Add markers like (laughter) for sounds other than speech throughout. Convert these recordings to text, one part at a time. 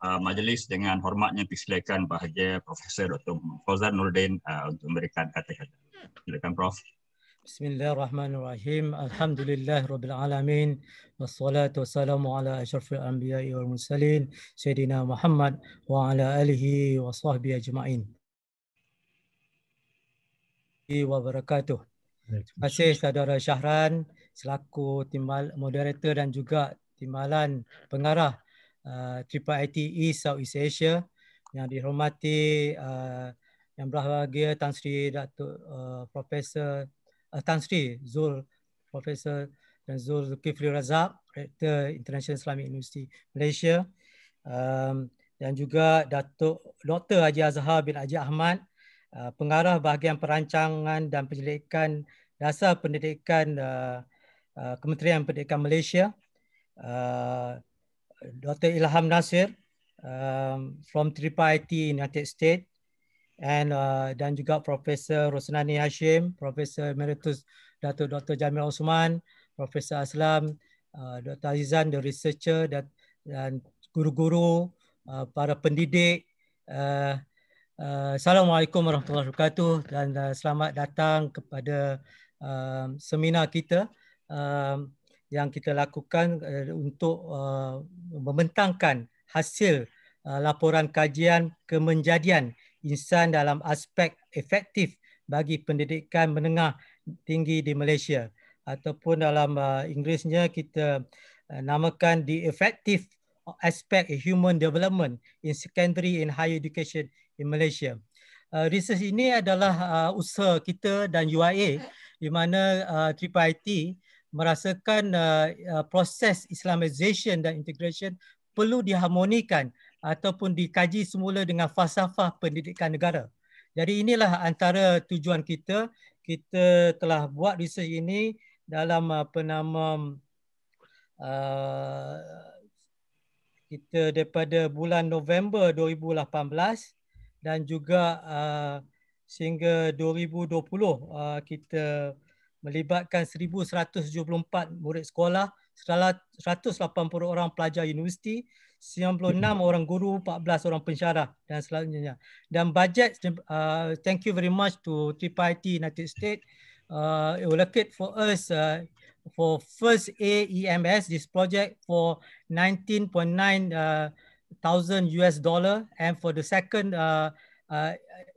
Uh, majlis dengan hormatnya disilakan bahagia Profesor Dr. Fauzan Nurdin uh, untuk memberikan kata-kata. Silakan Prof. Uh, Bismillahirrahmanirrahim. الله الرحمن الرحيم الحمد لله رب العالمين والصلاة والسلام على أشرف الأنبياء والمرسلين سيدنا محمد وعلى آله وصحبه أجمعين وبركاته Terima kasih saudara Syahran selaku timbal moderator dan juga timbalan pengarah uh, Triple uh, ITE Southeast Asia yang dihormati uh, yang berbahagia Tan Sri Datuk uh, Profesor uh, Tan Sri Zul Professor dan Zul Zulkifli Razak Rektor International Islamic University Malaysia um, dan juga Datuk Dr Haji Azhar bin Haji Ahmad uh, pengarah bahagian perancangan dan penyelidikan dasar pendidikan uh, uh, Kementerian Pendidikan Malaysia uh, Dr Ilham Nasir um, from Tripa IT United States and uh, dan juga Profesor Rosnani Hashim, Profesor Emeritus Datuk Dr Jamil Osman, Profesor Aslam, uh, Dr Azizan the researcher dan dan guru-guru, uh, para pendidik. Uh, uh, Assalamualaikum warahmatullahi wabarakatuh dan uh, selamat datang kepada uh, seminar kita uh, yang kita lakukan uh, untuk uh, membentangkan hasil uh, laporan kajian kemenjadian insan dalam aspek efektif bagi pendidikan menengah tinggi di Malaysia ataupun dalam uh, Inggerisnya kita uh, namakan the effective aspect of human development in secondary and higher education in Malaysia. Uh, research ini adalah uh, usaha kita dan UIA di mana uh, TRIPIT merasakan uh, uh, proses Islamization dan integration perlu diharmonikan ataupun dikaji semula dengan falsafah pendidikan negara. Jadi inilah antara tujuan kita. Kita telah buat riset ini dalam apa nama uh, kita daripada bulan November 2018 dan juga uh, sehingga 2020 uh, kita melibatkan 1,174 murid sekolah, 180 orang pelajar universiti, 96 orang guru, 14 orang pensyarah dan selanjutnya. Dan budget, uh, thank you very much to TPIT United States. Uh, it allocated for us uh, for first AEMS, this project for 19.9 uh, thousand US dollar and for the second uh, uh,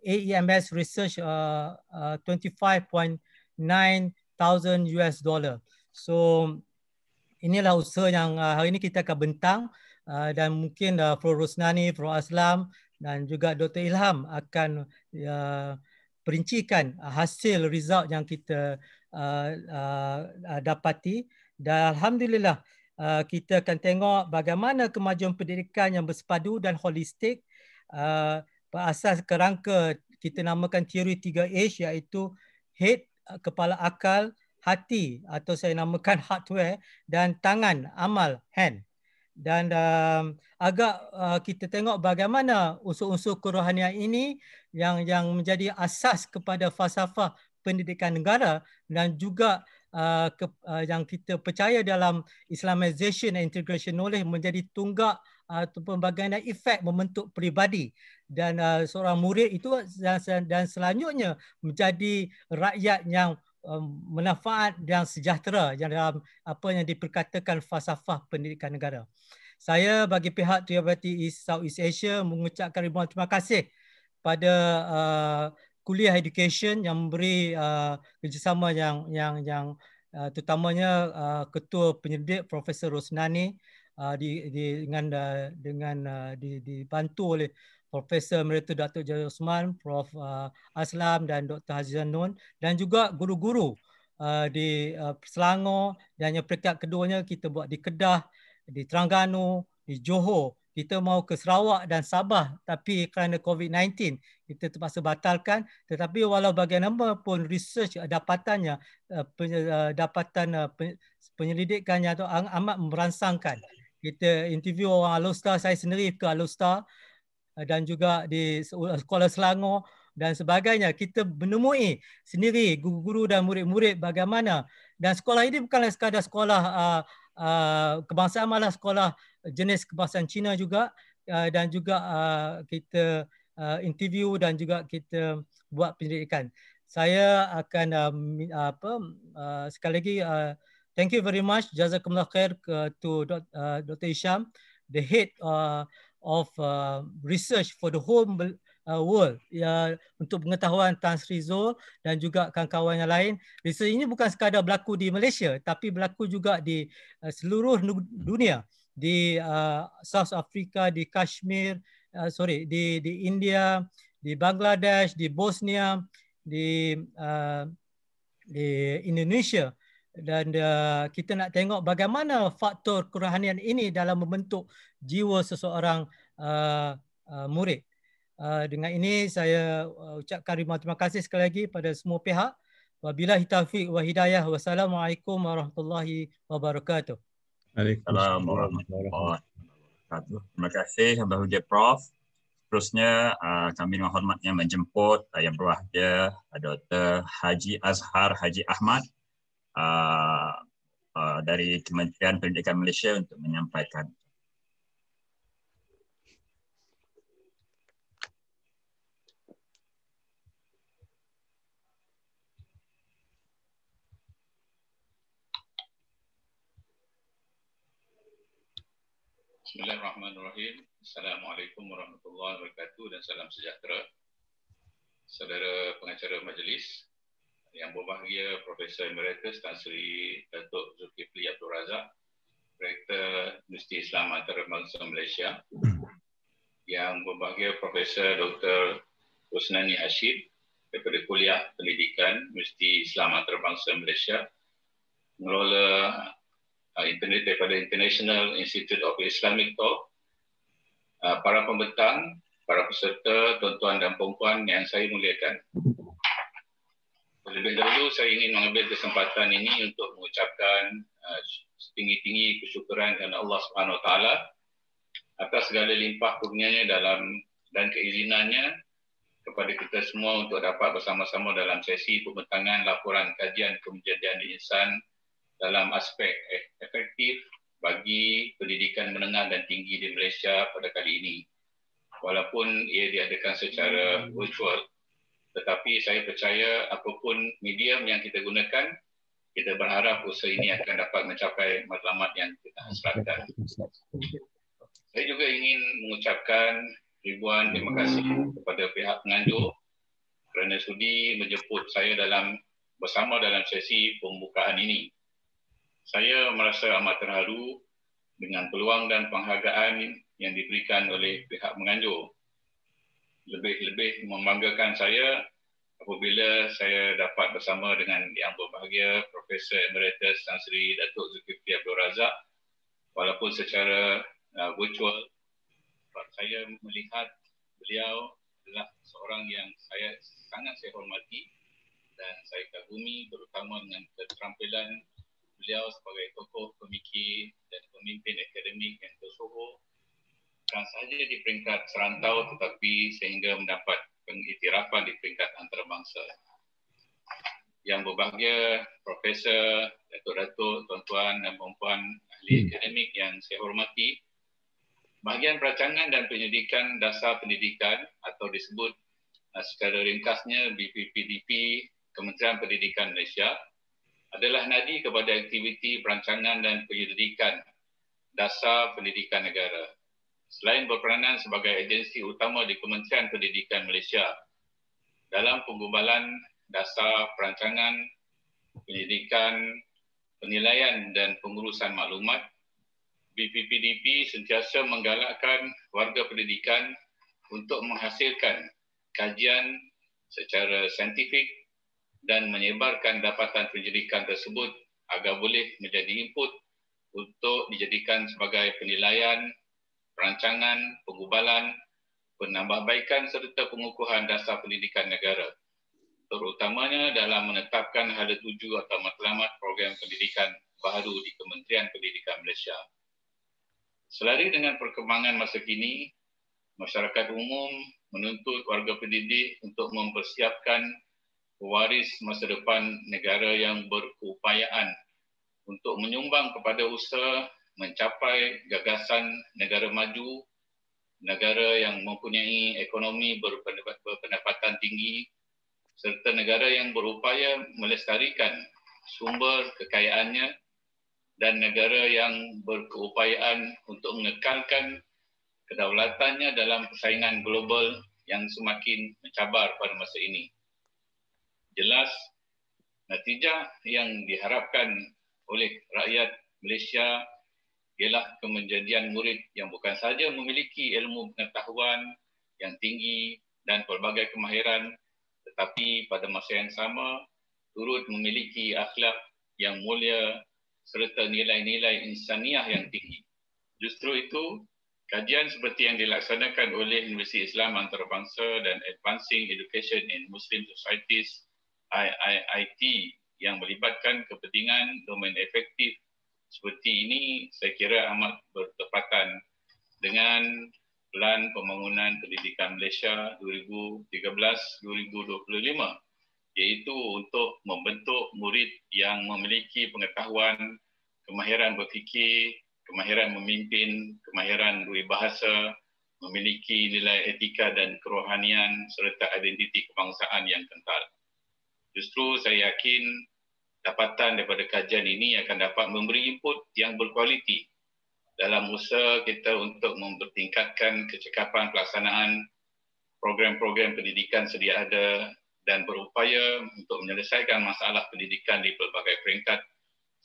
AEMS research, uh, uh, 25.9 thousand US dollar. So, inilah usaha yang uh, hari ini kita akan bentang. Ah, dan mungkin uh, Prof. Rusnani, Prof. Aslam dan juga Dr. Ilham akan uh, perincikan hasil result yang kita uh, uh, dapati dan Alhamdulillah uh, kita akan tengok bagaimana kemajuan pendidikan yang bersepadu dan holistik uh, berasas kerangka kita namakan teori 3H iaitu head, kepala akal, hati atau saya namakan (laughs) hardware dan tangan, amal, hand dan um, agak uh, kita tengok bagaimana unsur-unsur kerohanian ini yang yang menjadi asas kepada falsafah pendidikan negara dan juga uh, ke, uh, yang kita percaya dalam Islamization and Integration Knowledge menjadi tunggak ataupun bagaimana efek membentuk peribadi dan uh, seorang murid itu dan, dan selanjutnya menjadi rakyat yang Um, manfaat dan sejahtera yang dalam apa yang diperkatakan falsafah pendidikan negara. Saya bagi pihak Triabati East Southeast Asia mengucapkan ribuan terima kasih pada uh, kuliah education yang memberi uh, kerjasama yang yang yang uh, terutamanya uh, ketua penyelidik Profesor Rosnani uh, di, di, dengan uh, dengan uh, dibantu oleh Profesor Meritu Datuk Jaya Osman, Prof uh, Aslam dan Dr Hazizan Nun dan juga guru-guru uh, di uh, Selangor dan yang peringkat keduanya kita buat di Kedah, di Terengganu, di Johor. Kita mau ke Sarawak dan Sabah tapi kerana COVID-19 kita terpaksa batalkan tetapi walau bagaimanapun research dapatannya dapatan penyelidikannya itu amat merangsangkan. Kita interview orang Alustar, saya sendiri ke Alustar Eh, dan juga di Sekolah Selangor dan sebagainya kita menemui sendiri guru-guru dan murid-murid bagaimana dan sekolah ini bukanlah sekadar sekolah uh, uh, kebangsaan malah sekolah jenis kebangsaan Cina juga uh, dan juga uh, kita uh, interview dan juga kita buat penyelidikan. saya akan uh, apa uh, sekali lagi uh, thank you very much jazakumullah khair to uh, Dr Isham the head uh, of uh, research for the whole uh, world ya uh, untuk pengetahuan Tan Sri Zul dan juga kawan-kawan yang lain research ini bukan sekadar berlaku di Malaysia tapi berlaku juga di uh, seluruh dunia di uh, South Africa di Kashmir uh, sorry di di India di Bangladesh di Bosnia di uh, di Indonesia dan uh, kita nak tengok bagaimana faktor kerohanian ini dalam membentuk jiwa seseorang uh, uh, murid. Uh, dengan ini saya uh, ucapkan ribuan terima kasih sekali lagi pada semua pihak. Wabillahi taufiq wa hidayah. Wassalamualaikum warahmatullahi wabarakatuh. Waalaikumsalam warahmatullahi wabarakatuh. Terima kasih Abah Hujir Prof. Terusnya uh, kami dengan hormatnya menjemput uh, yang berbahagia uh, Dr. Haji Azhar Haji Ahmad dari Kementerian Pendidikan Malaysia untuk menyampaikan Bismillahirrahmanirrahim. Assalamualaikum warahmatullahi wabarakatuh dan salam sejahtera. Saudara pengacara majlis yang berbahagia Profesor Emeritus Tan Sri Datuk Zulkifli Abdul Razak, Rektor Universiti Islam Antarabangsa Malaysia, yang berbahagia Profesor Dr. Husnani Hashim daripada Kuliah Pendidikan Universiti Islam Antarabangsa Malaysia, mengelola Uh, internet daripada International Institute of Islamic Thought. Uh, para pembentang, para peserta, tuan-tuan dan puan-puan yang saya muliakan. Lebih dahulu saya ingin mengambil kesempatan ini untuk mengucapkan uh, setinggi-tinggi kesyukuran kepada Allah Subhanahu taala atas segala limpah kurnianya dalam dan keizinannya kepada kita semua untuk dapat bersama-sama dalam sesi pembentangan laporan kajian kemajuan insan dalam aspek eh, efektif bagi pendidikan menengah dan tinggi di Malaysia pada kali ini. Walaupun ia diadakan secara virtual, tetapi saya percaya apapun medium yang kita gunakan, kita berharap usaha ini akan dapat mencapai matlamat yang kita hasratkan. Saya juga ingin mengucapkan ribuan terima kasih kepada pihak penganjur kerana sudi menjemput saya dalam bersama dalam sesi pembukaan ini saya merasa amat terharu dengan peluang dan penghargaan yang diberikan oleh pihak menganjur. Lebih-lebih membanggakan saya apabila saya dapat bersama dengan Yang Berbahagia Profesor Emeritus Tan Sri Datuk Zulkifli Abdul Razak walaupun secara uh, virtual saya melihat beliau adalah seorang yang saya sangat saya hormati dan saya kagumi terutama dengan keterampilan beliau sebagai tokoh pemikir dan pemimpin akademik yang tersohor bukan sahaja di peringkat serantau tetapi sehingga mendapat pengiktirafan di peringkat antarabangsa. Yang berbahagia Profesor, Datuk-Datuk, Tuan-Tuan dan Puan-Puan Ahli hmm. Akademik yang saya hormati, bahagian perancangan dan penyidikan dasar pendidikan atau disebut uh, secara ringkasnya BPPDP Kementerian Pendidikan Malaysia adalah nadi kepada aktiviti perancangan dan penyelidikan dasar pendidikan negara. Selain berperanan sebagai agensi utama di Kementerian Pendidikan Malaysia, dalam penggumbalan dasar perancangan, penyelidikan, penilaian dan pengurusan maklumat, BPPDP sentiasa menggalakkan warga pendidikan untuk menghasilkan kajian secara saintifik dan menyebarkan dapatan penyelidikan tersebut agar boleh menjadi input untuk dijadikan sebagai penilaian, perancangan, pengubalan, penambahbaikan serta pengukuhan dasar pendidikan negara terutamanya dalam menetapkan hala tuju atau matlamat program pendidikan baru di Kementerian Pendidikan Malaysia. Selari dengan perkembangan masa kini, masyarakat umum menuntut warga pendidik untuk mempersiapkan pewaris masa depan negara yang berupayaan untuk menyumbang kepada usaha mencapai gagasan negara maju, negara yang mempunyai ekonomi berpendapatan tinggi serta negara yang berupaya melestarikan sumber kekayaannya dan negara yang berkeupayaan untuk mengekalkan kedaulatannya dalam persaingan global yang semakin mencabar pada masa ini jelas natijah yang diharapkan oleh rakyat Malaysia ialah kemenjadian murid yang bukan sahaja memiliki ilmu pengetahuan yang tinggi dan pelbagai kemahiran tetapi pada masa yang sama turut memiliki akhlak yang mulia serta nilai-nilai insaniah yang tinggi. Justru itu, kajian seperti yang dilaksanakan oleh Universiti Islam Antarabangsa dan Advancing Education in Muslim Societies IIT yang melibatkan kepentingan domain efektif seperti ini saya kira amat bertepatan dengan Pelan Pembangunan Pendidikan Malaysia 2013-2025 iaitu untuk membentuk murid yang memiliki pengetahuan, kemahiran berfikir, kemahiran memimpin, kemahiran berbahasa, memiliki nilai etika dan kerohanian serta identiti kebangsaan yang kental justru saya yakin dapatan daripada kajian ini akan dapat memberi input yang berkualiti dalam usaha kita untuk mempertingkatkan kecekapan pelaksanaan program-program pendidikan sedia ada dan berupaya untuk menyelesaikan masalah pendidikan di pelbagai peringkat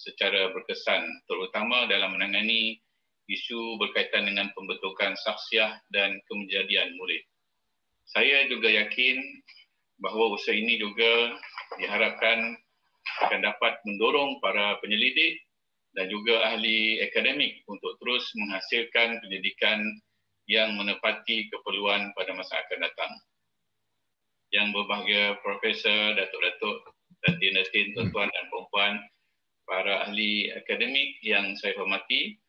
secara berkesan terutama dalam menangani isu berkaitan dengan pembentukan saksiah dan kemenjadian murid. Saya juga yakin bahawa usaha ini juga diharapkan akan dapat mendorong para penyelidik dan juga ahli akademik untuk terus menghasilkan penyelidikan yang menepati keperluan pada masa akan datang. Yang berbahagia Profesor, Datuk-Datuk, Datin-Datin, hmm. Tuan-Tuan dan Puan-Puan, para ahli akademik yang saya hormati,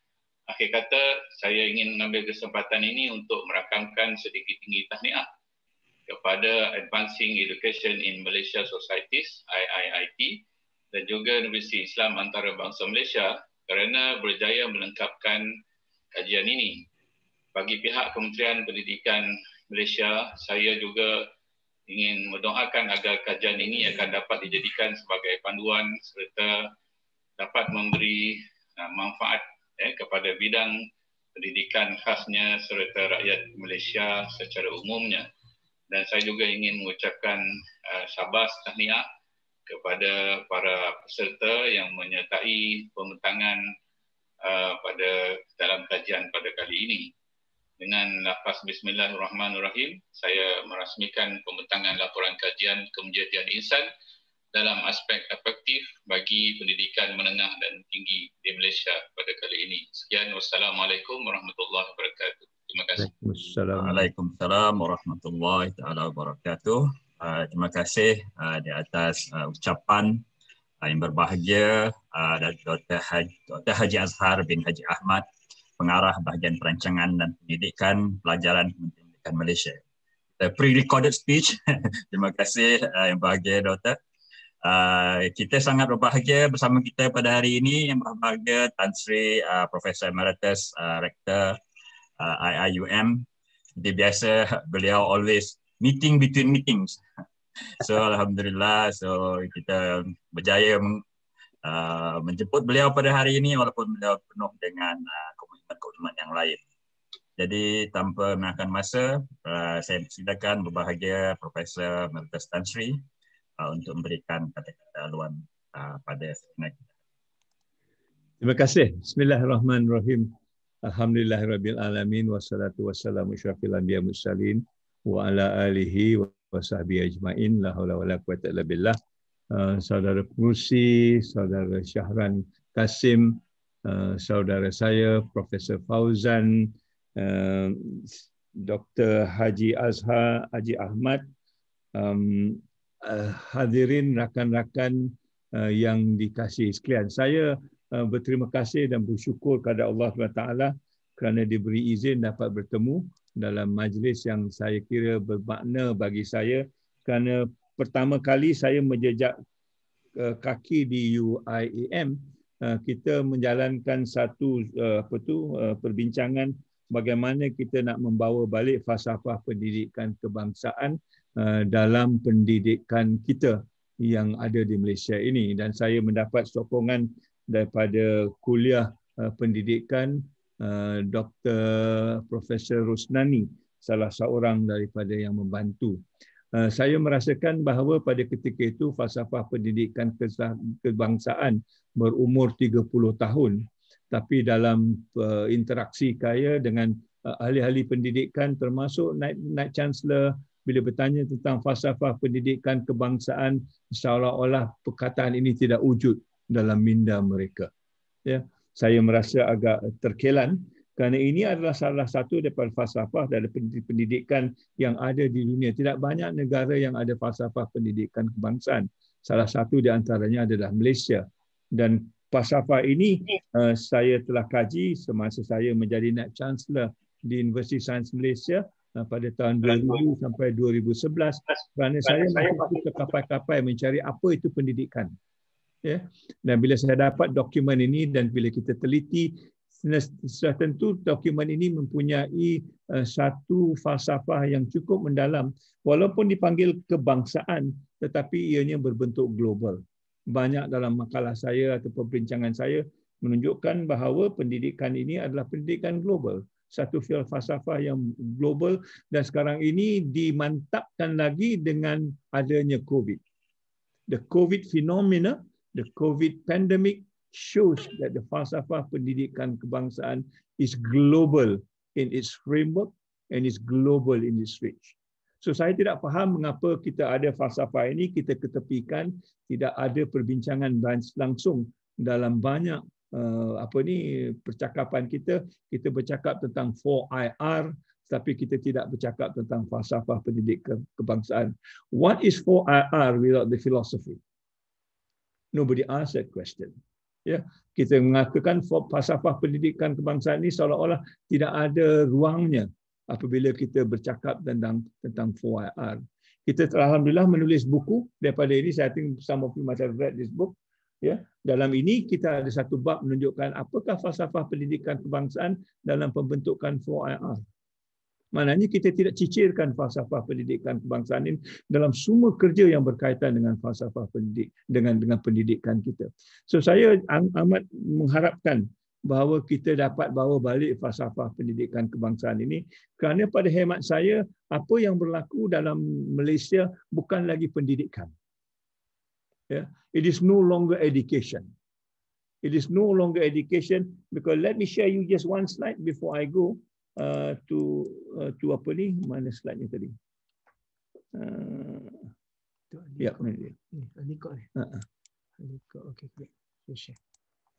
akhir kata saya ingin mengambil kesempatan ini untuk merakamkan sedikit tinggi tahniah kepada Advancing Education in Malaysia Societies, IIIT dan juga Universiti Islam Antarabangsa Malaysia kerana berjaya melengkapkan kajian ini. Bagi pihak Kementerian Pendidikan Malaysia, saya juga ingin mendoakan agar kajian ini akan dapat dijadikan sebagai panduan serta dapat memberi uh, manfaat eh, kepada bidang pendidikan khasnya serta rakyat Malaysia secara umumnya dan saya juga ingin mengucapkan uh, sabas tahniah kepada para peserta yang menyertai pembentangan uh, pada dalam kajian pada kali ini. Dengan lafaz bismillahirrahmanirrahim, saya merasmikan pembentangan laporan kajian kemenjadian insan dalam aspek efektif bagi pendidikan menengah dan tinggi di Malaysia pada kali ini. Sekian wassalamualaikum warahmatullahi wabarakatuh. Terima kasih. Wassalamualaikum warahmatullahi taala wabarakatuh. Uh, terima kasih uh, di atas uh, ucapan yang berbahagia dan Dr. Haji Azhar bin Haji Ahmad pengarah bahagian perancangan dan pendidikan pelajaran pendidikan Malaysia. The pre-recorded speech. (laughs) terima kasih yang bahagia Dr. Uh, kita sangat berbahagia bersama kita pada hari ini yang berbahagia Tan Sri uh, Profesor Emeritus uh, Rektor uh, IIUM. Seperti biasa (laughs) beliau always meeting between meetings. (laughs) So alhamdulillah so kita berjaya men- uh, menjemput beliau pada hari ini walaupun beliau penuh dengan uh, komitmen-komitmen yang lain. Jadi tanpa menakan masa uh, saya silakan berbahagia Profesor Emeritus Tan Sri uh, untuk memberikan kata-kata luan uh, pada seminar kita. Terima kasih. Bismillahirrahmanirrahim. Alhamdulillahirabbil alamin wassalatu wassalamu asyrafil anbiya'i mursalin wa ala alihi wa sahbihi ajmain la haula wala quwata illa billah. Uh, saudara Kursi, saudara Syahran Kasim, uh, saudara saya Profesor Fauzan, uh, Dr. Haji Azhar, Haji Ahmad, um, uh, hadirin rakan-rakan uh, yang dikasihi sekalian. Saya uh, berterima kasih dan bersyukur kepada Allah SWT kerana diberi izin dapat bertemu dalam majlis yang saya kira bermakna bagi saya kerana pertama kali saya menjejak uh, kaki di UIAM uh, kita menjalankan satu uh, apa tu uh, perbincangan bagaimana kita nak membawa balik falsafah pendidikan kebangsaan uh, Eh, dalam pendidikan kita yang ada di Malaysia ini dan saya mendapat sokongan daripada kuliah eh, pendidikan eh, Dr Profesor Rusnani salah seorang daripada yang membantu saya merasakan bahawa pada ketika itu falsafah pendidikan kebangsaan berumur 30 tahun tapi dalam interaksi saya dengan ahli-ahli pendidikan termasuk Night, Night Chancellor bila bertanya tentang falsafah pendidikan kebangsaan seolah-olah perkataan ini tidak wujud dalam minda mereka. Ya, saya merasa agak terkelan kerana ini adalah salah satu daripada falsafah daripada pendidikan yang ada di dunia. Tidak banyak negara yang ada falsafah pendidikan kebangsaan. Salah satu di antaranya adalah Malaysia. Dan falsafah ini eh, saya telah kaji semasa saya menjadi naik chancellor di Universiti Sains Malaysia Ah, pada tahun 2000 sampai 2011 kerana saya masih terkapai-kapai mencari apa itu pendidikan. Ya. Dan bila saya dapat dokumen ini dan bila kita teliti sudah tentu dokumen ini mempunyai eh, satu falsafah yang cukup mendalam walaupun dipanggil kebangsaan tetapi ianya berbentuk global. Banyak dalam makalah saya atau perbincangan saya menunjukkan bahawa pendidikan ini adalah pendidikan global satu falsafah yang global dan sekarang ini dimantapkan lagi dengan adanya COVID. The COVID phenomena, the COVID pandemic shows that the falsafah pendidikan kebangsaan is global in its framework and is global in its reach. So saya tidak faham mengapa kita ada falsafah ini kita ketepikan tidak ada perbincangan langsung dalam banyak Eh, apa ni percakapan kita kita bercakap tentang 4IR tapi kita tidak bercakap tentang falsafah pendidikan kebangsaan what is 4IR without the philosophy nobody ask that question ya kita mengatakan falsafah pendidikan kebangsaan ini seolah-olah tidak ada ruangnya apabila kita bercakap tentang tentang 4IR kita alhamdulillah menulis buku daripada ini saya think some of you might have read this book Ya, dalam ini kita ada satu bab menunjukkan apakah falsafah pendidikan kebangsaan dalam pembentukan 4IR. Maknanya kita tidak cicirkan falsafah pendidikan kebangsaan ini dalam semua kerja yang berkaitan dengan falsafah pendidik dengan dengan pendidikan kita. So saya amat mengharapkan bahawa kita dapat bawa balik falsafah pendidikan kebangsaan ini kerana pada hemat saya apa yang berlaku dalam Malaysia bukan lagi pendidikan. Yeah, it is no longer education. It is no longer education because let me share you just one slide before I go uh, to uh, to apa ni mana slide ni tadi. Uh, ya, ini dia. Ini kau. Ini kau. Okay, okay. Share.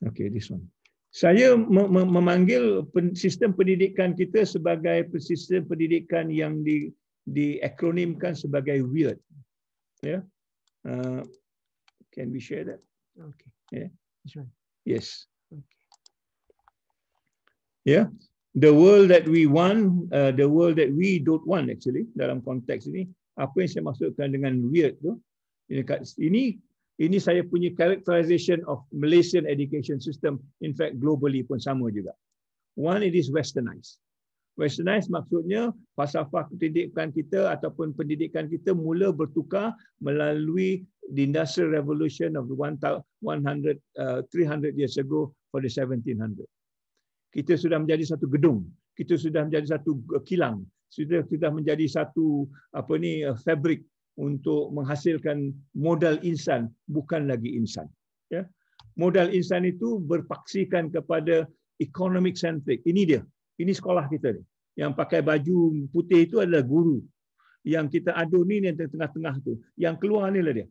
Okay, this one. Saya memanggil sistem pendidikan kita sebagai sistem pendidikan yang di diakronimkan sebagai Weird. Ya. Yeah? Uh, Can we share that? Okay. Yeah. That's Yes. Okay. Yeah. The world that we want, uh, the world that we don't want actually dalam konteks ini, apa yang saya maksudkan dengan weird tu? Ini ini ini saya punya characterization of Malaysian education system. In fact, globally pun sama juga. One, it is westernized. Westernized maksudnya falsafah pendidikan kita ataupun pendidikan kita mula bertukar melalui the industrial revolution of 100 300 uh, years ago for the 1700 kita sudah menjadi satu gedung kita sudah menjadi satu uh, kilang sudah sudah menjadi satu apa ni uh, fabric untuk menghasilkan modal insan bukan lagi insan ya modal insan itu berpaksikan kepada economic centric ini dia ini sekolah kita ni yang pakai baju putih itu adalah guru yang kita adu ni yang tengah-tengah tu yang keluar ni lah dia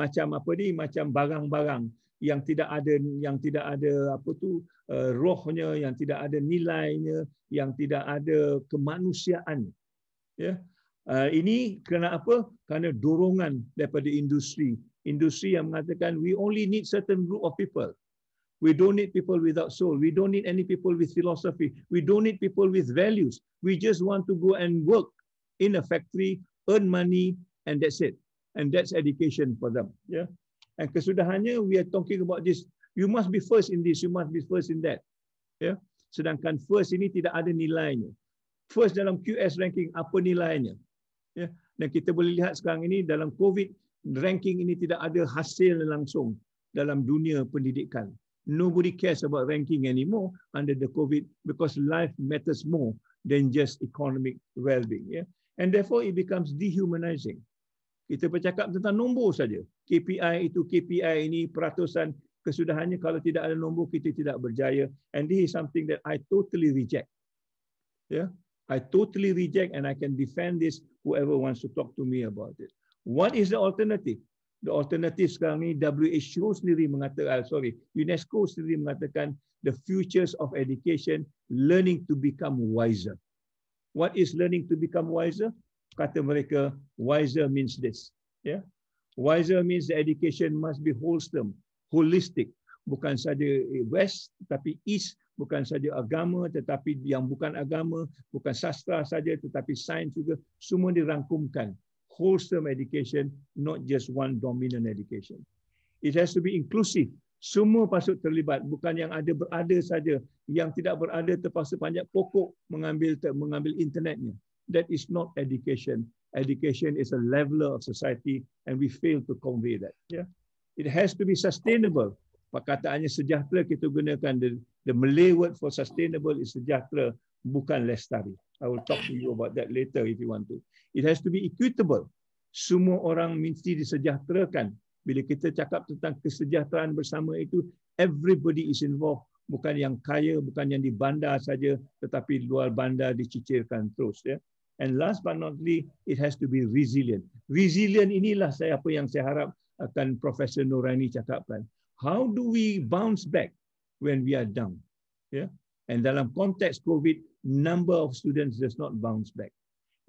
macam apa ni macam barang-barang yang tidak ada yang tidak ada apa tu eh, rohnya yang tidak ada nilainya yang tidak ada kemanusiaan ya eh, ini kerana apa kerana dorongan daripada industri industri yang mengatakan we only need certain group of people we don't need people without soul we don't need any people with philosophy we don't need people with values we just want to go and work in a factory earn money and that's it and that's education for them. Yeah. And kesudahannya, we are talking about this. You must be first in this. You must be first in that. Yeah. Sedangkan first ini tidak ada nilainya. First dalam QS ranking apa nilainya? Yeah. Dan kita boleh lihat sekarang ini dalam COVID ranking ini tidak ada hasil langsung dalam dunia pendidikan. Nobody cares about ranking anymore under the COVID because life matters more than just economic well-being. Yeah. And therefore it becomes dehumanizing. Kita bercakap tentang nombor saja. KPI itu, KPI ini, peratusan kesudahannya kalau tidak ada nombor kita tidak berjaya and this is something that I totally reject. Yeah, I totally reject and I can defend this whoever wants to talk to me about it. What is the alternative? The alternative sekarang ni WHO sendiri mengatakan, ah, sorry, UNESCO sendiri mengatakan the futures of education, learning to become wiser. What is learning to become wiser? kata mereka wiser means this yeah wiser means the education must be wholesome holistic bukan saja west tetapi east bukan saja agama tetapi yang bukan agama bukan sastra saja tetapi sains juga semua dirangkumkan wholesome education not just one dominant education it has to be inclusive semua pasut terlibat bukan yang ada berada saja yang tidak berada terpaksa panjat pokok mengambil mengambil internetnya That is not education. Education is a leveler of society, and we fail to convey that. Yeah, it has to be sustainable. Perkataannya sejahtera kita gunakan the, the Malay word for sustainable is sejahtera bukan lestari. I will talk to you about that later if you want to. It has to be equitable. Semua orang mesti disejahterakan. Bila kita cakap tentang kesejahteraan bersama itu, everybody is involved. Bukan yang kaya, bukan yang di bandar saja, tetapi luar bandar dicicirkan terus. Ya. Yeah. And last but not least, it has to be resilient. Resilient inilah saya apa yang saya harap akan Profesor Nurani cakapkan. How do we bounce back when we are down? Yeah. And dalam konteks COVID, number of students does not bounce back.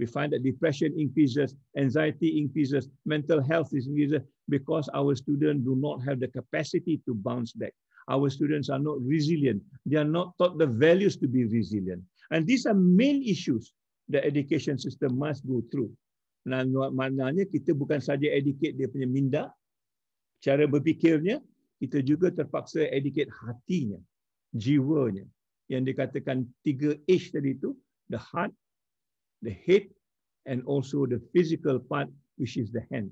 We find that depression increases, anxiety increases, mental health increases because our students do not have the capacity to bounce back. Our students are not resilient. They are not taught the values to be resilient. And these are main issues the education system must go through. Dan maknanya kita bukan saja educate dia punya minda, cara berfikirnya, kita juga terpaksa educate hatinya, jiwanya. Yang dikatakan tiga H tadi itu, the heart, the head, and also the physical part, which is the hand,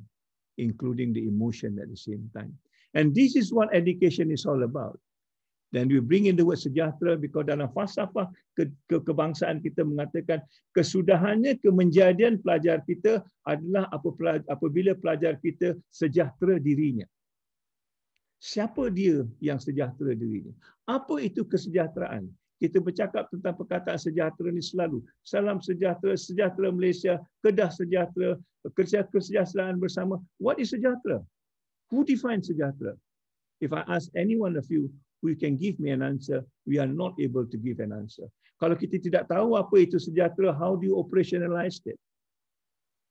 including the emotion at the same time. And this is what education is all about dan we bring in the word sejahtera because dalam falsafah ke, ke, kebangsaan kita mengatakan kesudahannya kemenjadian pelajar kita adalah apabila pelajar kita sejahtera dirinya. Siapa dia yang sejahtera dirinya? Apa itu kesejahteraan? Kita bercakap tentang perkataan sejahtera ini selalu. Salam sejahtera, sejahtera Malaysia, kedah sejahtera, kesejahteraan bersama. What is sejahtera? Who define sejahtera? If I ask any one of you, We can give me an answer, we are not able to give an answer. Kalau kita tidak tahu apa itu sejahtera, how do you operationalize it?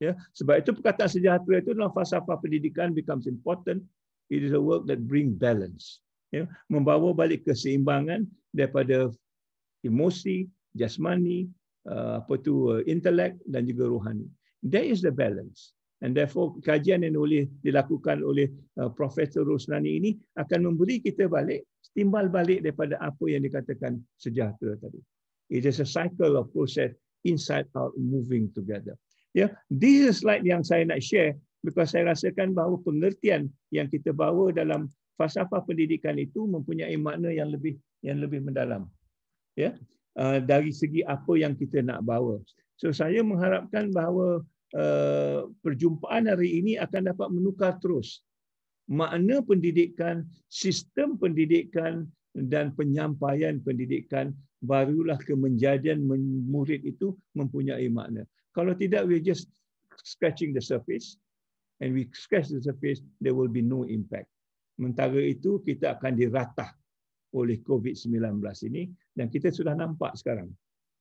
Yeah. Sebab itu perkataan sejahtera itu dalam falsafah pendidikan becomes important. It is a work that bring balance. Yeah. Membawa balik keseimbangan daripada emosi, jasmani, uh, apa tu, uh, intellect dan juga rohani. There is the balance. And therefore, kajian yang boleh dilakukan oleh uh, Profesor Rosnani ini akan memberi kita balik timbal balik daripada apa yang dikatakan sejahtera tadi. It is a cycle of process inside out moving together. Yeah, this is slide yang saya nak share because saya rasakan bahawa pengertian yang kita bawa dalam falsafah pendidikan itu mempunyai makna yang lebih yang lebih mendalam. Ya. Yeah? Uh, dari segi apa yang kita nak bawa. So saya mengharapkan bahawa uh, perjumpaan hari ini akan dapat menukar terus makna pendidikan, sistem pendidikan dan penyampaian pendidikan barulah kemenjadian murid itu mempunyai makna. Kalau tidak, we just scratching the surface and we scratch the surface, there will be no impact. Mentara itu, kita akan diratah oleh COVID-19 ini dan kita sudah nampak sekarang.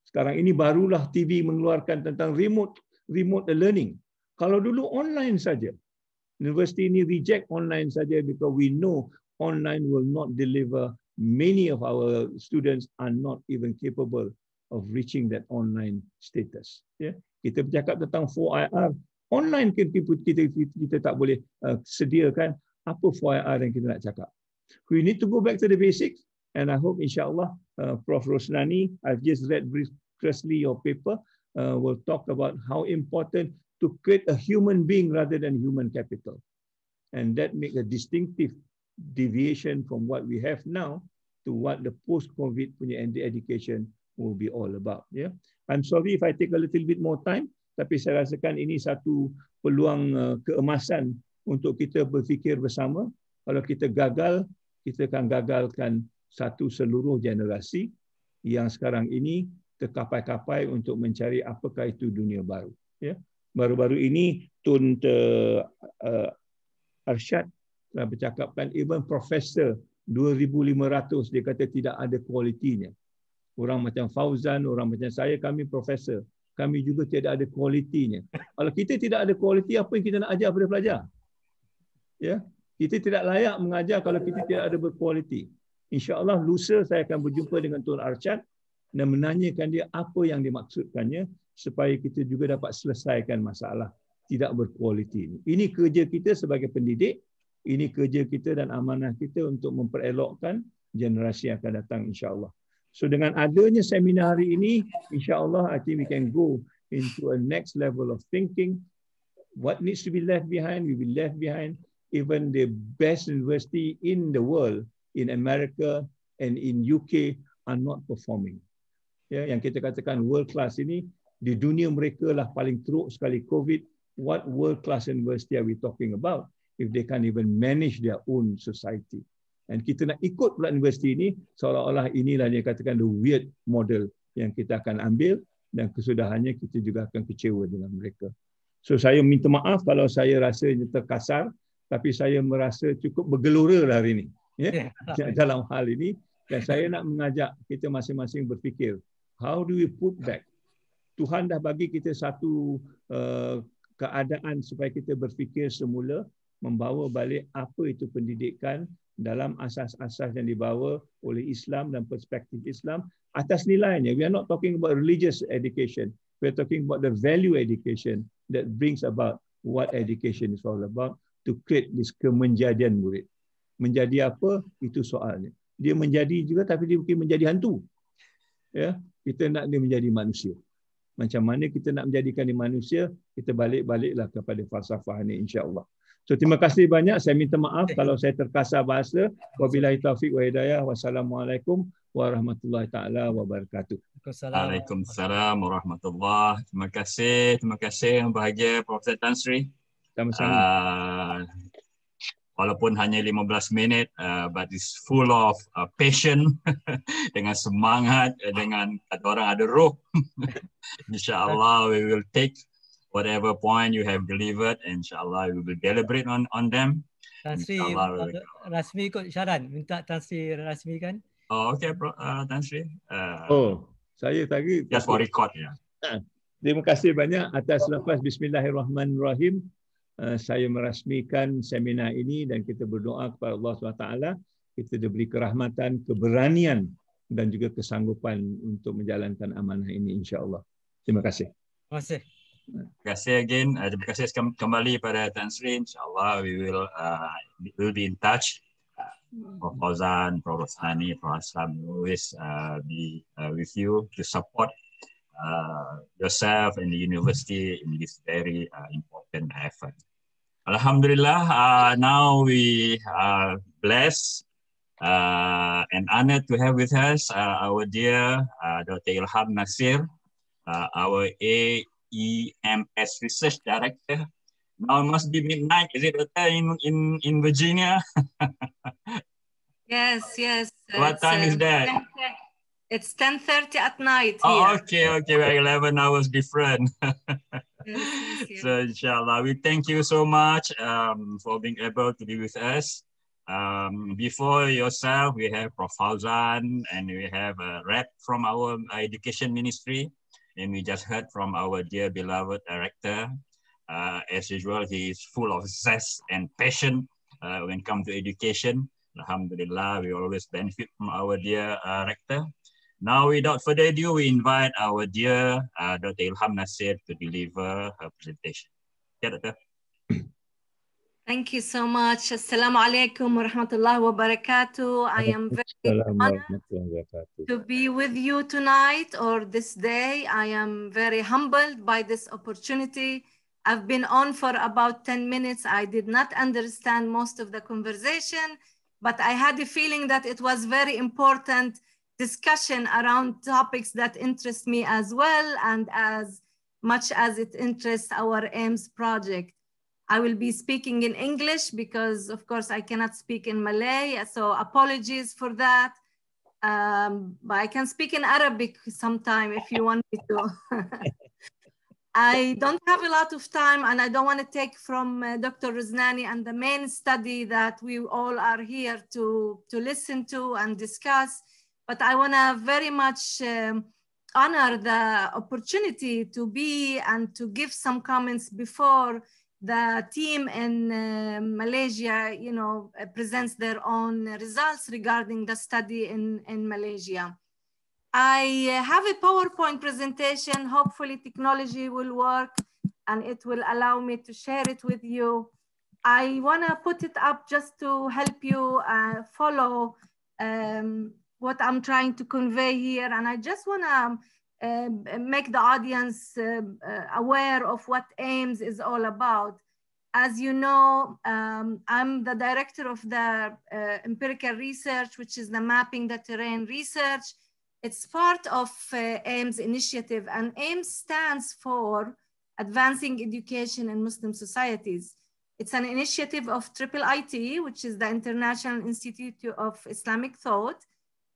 Sekarang ini barulah TV mengeluarkan tentang remote remote learning. Kalau dulu online saja, universiti ini reject online saja because we know online will not deliver many of our students are not even capable of reaching that online status yeah kita bercakap tentang 4IR online kita kita, kita, kita tak boleh uh, sediakan apa 4IR yang kita nak cakap we need to go back to the basics and i hope insyaallah uh, prof rosnani i've just read briefly your paper uh, will talk about how important to create a human being rather than human capital. And that makes a distinctive deviation from what we have now to what the post-COVID education will be all about. Yeah, I'm sorry if I take a little bit more time, tapi saya rasakan ini satu peluang uh, keemasan untuk kita berfikir bersama. Kalau kita gagal, kita akan gagalkan satu seluruh generasi yang sekarang ini terkapai-kapai untuk mencari apakah itu dunia baru. Yeah baru-baru ini Tun eh, Arshad Arsyad telah bercakapkan even profesor 2500 dia kata tidak ada kualitinya. Orang macam Fauzan, orang macam saya kami profesor, kami juga tidak ada kualitinya. Kalau kita tidak ada kualiti apa yang kita nak ajar kepada pelajar? Ya. Kita tidak layak mengajar kalau kita tidak ada berkualiti. Insya-Allah lusa saya akan berjumpa dengan Tun Arshad dan menanyakan dia apa yang dimaksudkannya supaya kita juga dapat selesaikan masalah tidak berkualiti. Ini Ini kerja kita sebagai pendidik, ini kerja kita dan amanah kita untuk memperelokkan generasi yang akan datang insya-Allah. So dengan adanya seminar hari ini, insya-Allah I think we can go into a next level of thinking. What needs to be left behind, we will left behind even the best university in the world in America and in UK are not performing. Ya, yeah, yang kita katakan world class ini di dunia mereka lah paling teruk sekali COVID. What world class university are we talking about if they can't even manage their own society? And kita nak ikut pula universiti ini seolah-olah inilah yang katakan the weird model yang kita akan ambil dan kesudahannya kita juga akan kecewa dengan mereka. So saya minta maaf kalau saya rasa ini terkasar tapi saya merasa cukup bergelora lah hari ini. Ya, ya. (laughs) dalam hal ini dan saya nak mengajak kita masing-masing berfikir how do we put back Tuhan dah bagi kita satu uh, keadaan supaya kita berfikir semula membawa balik apa itu pendidikan dalam asas-asas yang dibawa oleh Islam dan perspektif Islam atas nilainya. We are not talking about religious education. We are talking about the value education that brings about what education is all about to create this kemenjadian murid. Menjadi apa? Itu soalnya. Dia menjadi juga tapi dia mungkin menjadi hantu. Ya, kita nak dia menjadi manusia macam mana kita nak menjadikan ni manusia, kita balik-baliklah kepada falsafah ini insya-Allah. So terima kasih banyak. Saya minta maaf kalau saya terkasar bahasa. Wabillahi taufik wa hidayah. Wassalamualaikum warahmatullahi taala wabarakatuh. Waalaikumsalam warahmatullah. Terima kasih, terima kasih yang bahagia Prof. Tan Sri. Sama-sama. Ah, walaupun hanya 15 minit uh, but it's full of uh, passion (laughs) dengan semangat eh, dengan ada orang ada roh (laughs) insyaallah we will take whatever point you have delivered insyaallah we will deliberate on on them Tansri rasmi ikut syaran minta Tansri rasmi kan oh okay bro uh, Tansri uh, oh saya tadi just for record ya yeah. Ah, terima kasih banyak atas lepas bismillahirrahmanirrahim Eh, saya merasmikan seminar ini dan kita berdoa kepada Allah SWT kita diberi kerahmatan, keberanian dan juga kesanggupan untuk menjalankan amanah ini insya Allah. Terima kasih. Terima kasih. Terima kasih again. Eh, terima kasih kembali kepada Tan Sri. InsyaAllah we will uh, we'll be in touch. Uh, Prof. Ozan, Prof. Osani, Prof. Aslam always uh, be uh, with you to support uh, yourself and the university in this very uh, important effort. Alhamdulillah, uh, now we are blessed uh, and honored to have with us uh, our dear uh, Dr. Ilham Nasir, uh, our AEMS Research Director. Now it must be midnight, is it, Doctor, in, in, in Virginia? (laughs) yes, yes. What it's, time is um, that? it's 10.30 at night oh, here. okay, okay, we're 11 hours different. (laughs) so inshallah, we thank you so much um, for being able to be with us. Um, before yourself, we have Prof. Fauzan and we have a rep from our education ministry. And we just heard from our dear beloved director. Uh, as usual, he is full of zest and passion uh, when it comes to education. Alhamdulillah, we always benefit from our dear uh, rector. Now, without further ado, we invite our dear uh, Dr. Ilham Nasir to deliver her presentation. Yeah, Dr. Thank you so much. Assalamu alaikum wa rahmatullahi wa barakatuh. I am very honored to be with you tonight or this day. I am very humbled by this opportunity. I've been on for about 10 minutes. I did not understand most of the conversation, but I had the feeling that it was very important discussion around topics that interest me as well and as much as it interests our AIMS project. I will be speaking in English because, of course, I cannot speak in Malay, so apologies for that. Um, but I can speak in Arabic sometime if you want me to. (laughs) I don't have a lot of time and I don't want to take from uh, Dr. Rosnani and the main study that we all are here to, to listen to and discuss. But I want to very much um, honor the opportunity to be and to give some comments before the team in uh, Malaysia, you know, uh, presents their own results regarding the study in, in Malaysia. I have a PowerPoint presentation. Hopefully technology will work and it will allow me to share it with you. I wanna put it up just to help you uh, follow um, what I'm trying to convey here. And I just want to um, um, make the audience um, uh, aware of what AIMS is all about. As you know, um, I'm the director of the uh, empirical research, which is the mapping the terrain research. It's part of uh, AIMS initiative and AIMS stands for Advancing Education in Muslim Societies. It's an initiative of Triple IT, which is the International Institute of Islamic Thought,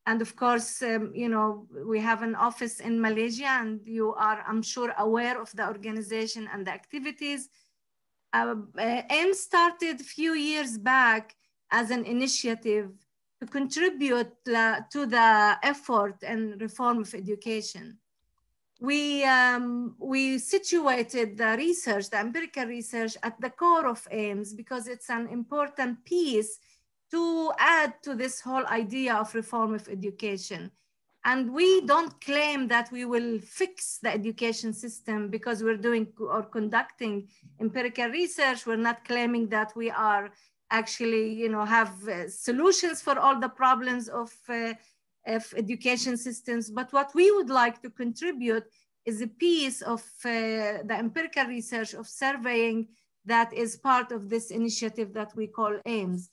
and of course, um, you know, we have an office in Malaysia and you are, I'm sure, aware of the organization and the activities. Um, uh, AIM started a few years back as an initiative to contribute la, to the effort and reform of education. We, um, we situated the research, the empirical research at the core of AIMS because it's an important piece to add to this whole idea of reform of education. And we don't claim that we will fix the education system because we're doing or conducting empirical research. We're not claiming that we are actually, you know, have uh, solutions for all the problems of, uh, of education systems. But what we would like to contribute is a piece of uh, the empirical research of surveying that is part of this initiative that we call AIMS.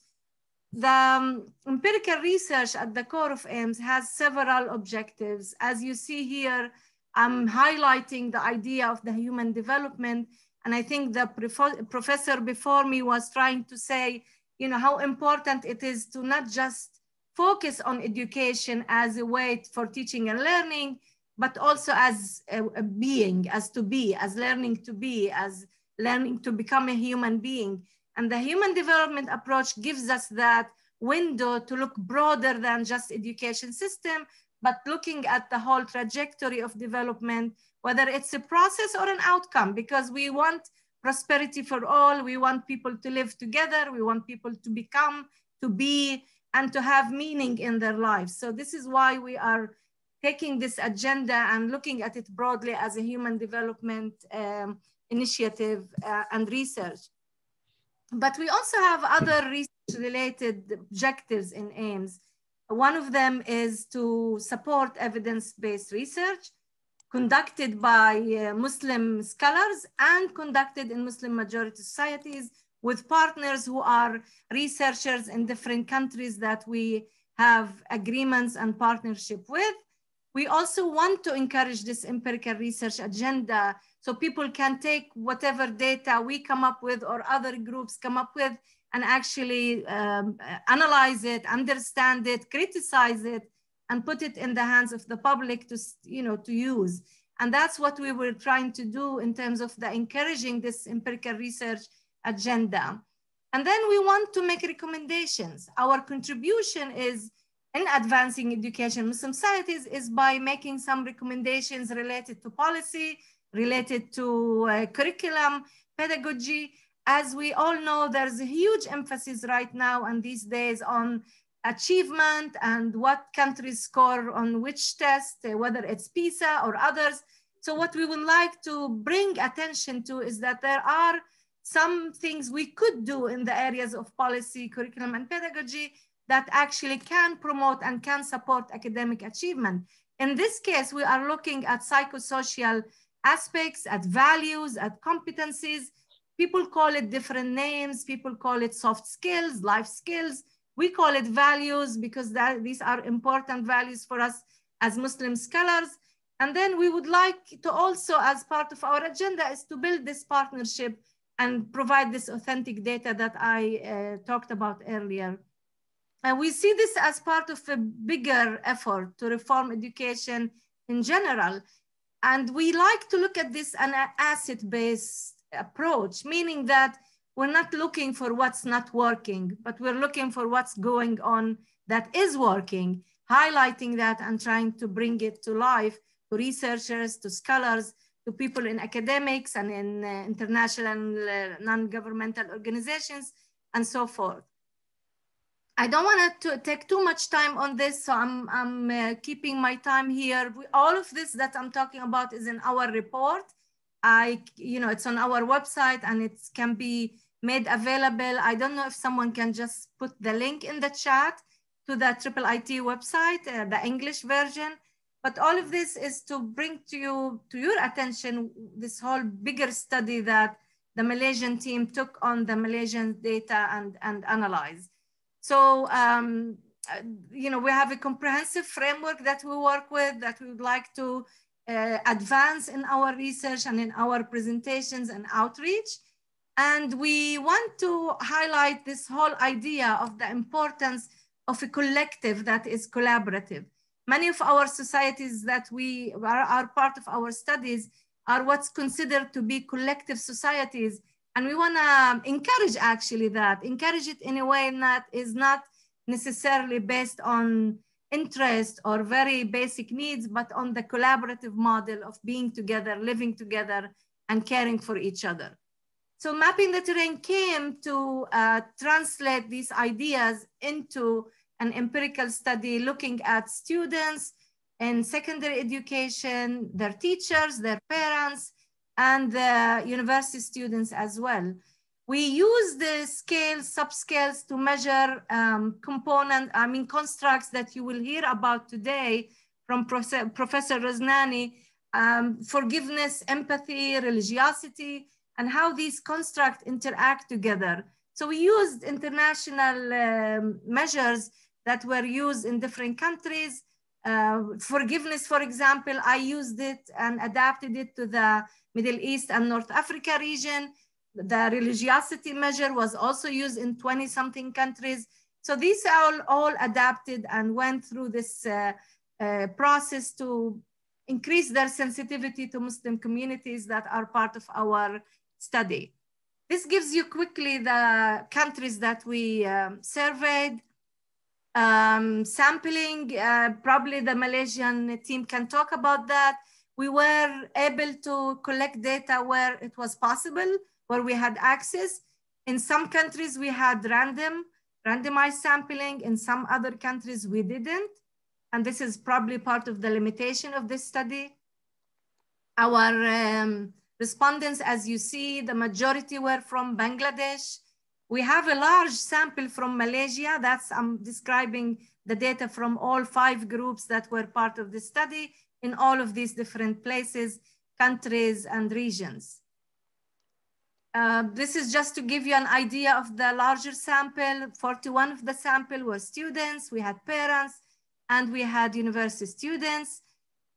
The um, empirical research at the core of AIMS has several objectives. As you see here, I'm highlighting the idea of the human development. And I think the professor before me was trying to say, you know, how important it is to not just focus on education as a way for teaching and learning, but also as a, a being, as to be, as learning to be, as learning to become a human being and the human development approach gives us that window to look broader than just education system, but looking at the whole trajectory of development, whether it's a process or an outcome, because we want prosperity for all, we want people to live together, we want people to become, to be, and to have meaning in their lives. So this is why we are taking this agenda and looking at it broadly as a human development um, initiative uh, and research. But we also have other research-related objectives in AIMS. One of them is to support evidence-based research conducted by uh, Muslim scholars and conducted in Muslim majority societies with partners who are researchers in different countries that we have agreements and partnership with. We also want to encourage this empirical research agenda so people can take whatever data we come up with or other groups come up with and actually um, analyze it, understand it, criticize it, and put it in the hands of the public to, you know, to use. And that's what we were trying to do in terms of the encouraging this empirical research agenda. And then we want to make recommendations. Our contribution is in advancing education Muslim societies is by making some recommendations related to policy, related to uh, curriculum, pedagogy. As we all know, there's a huge emphasis right now and these days on achievement and what countries score on which test, uh, whether it's PISA or others. So what we would like to bring attention to is that there are some things we could do in the areas of policy, curriculum, and pedagogy that actually can promote and can support academic achievement. In this case, we are looking at psychosocial aspects, at values, at competencies. People call it different names. People call it soft skills, life skills. We call it values because that, these are important values for us as Muslim scholars. And then we would like to also, as part of our agenda, is to build this partnership and provide this authentic data that I uh, talked about earlier. And we see this as part of a bigger effort to reform education in general. And we like to look at this an asset-based approach, meaning that we're not looking for what's not working, but we're looking for what's going on that is working, highlighting that and trying to bring it to life to researchers, to scholars, to people in academics and in uh, international uh, non-governmental organizations and so forth. I don't want to take too much time on this, so I'm, I'm uh, keeping my time here. We, all of this that I'm talking about is in our report. I, you know, it's on our website and it can be made available. I don't know if someone can just put the link in the chat to the Triple IT website, uh, the English version. But all of this is to bring to you, to your attention, this whole bigger study that the Malaysian team took on the Malaysian data and, and analyzed. So, um, uh, you know, we have a comprehensive framework that we work with that we would like to uh, advance in our research and in our presentations and outreach. And we want to highlight this whole idea of the importance of a collective that is collaborative. Many of our societies that we are, are part of our studies are what's considered to be collective societies and we want to encourage actually that encourage it in a way that is not necessarily based on interest or very basic needs but on the collaborative model of being together living together and caring for each other so mapping the terrain came to uh, translate these ideas into an empirical study looking at students in secondary education their teachers their parents and the university students as well. We use the scales, subscales to measure um, component, I mean, constructs that you will hear about today from Professor Rosnani, um, forgiveness, empathy, religiosity, and how these constructs interact together. So we used international um, measures that were used in different countries uh, forgiveness, for example, I used it and adapted it to the Middle East and North Africa region. The religiosity measure was also used in 20 something countries. So these are all, all adapted and went through this uh, uh, process to increase their sensitivity to Muslim communities that are part of our study. This gives you quickly the countries that we um, surveyed. Um, sampling, uh, probably the Malaysian team can talk about that. We were able to collect data where it was possible, where we had access. In some countries, we had random, randomized sampling. In some other countries, we didn't. And this is probably part of the limitation of this study. Our um, respondents, as you see, the majority were from Bangladesh, we have a large sample from Malaysia. That's I'm describing the data from all five groups that were part of the study in all of these different places, countries and regions. Uh, this is just to give you an idea of the larger sample. 41 of the sample were students, we had parents, and we had university students.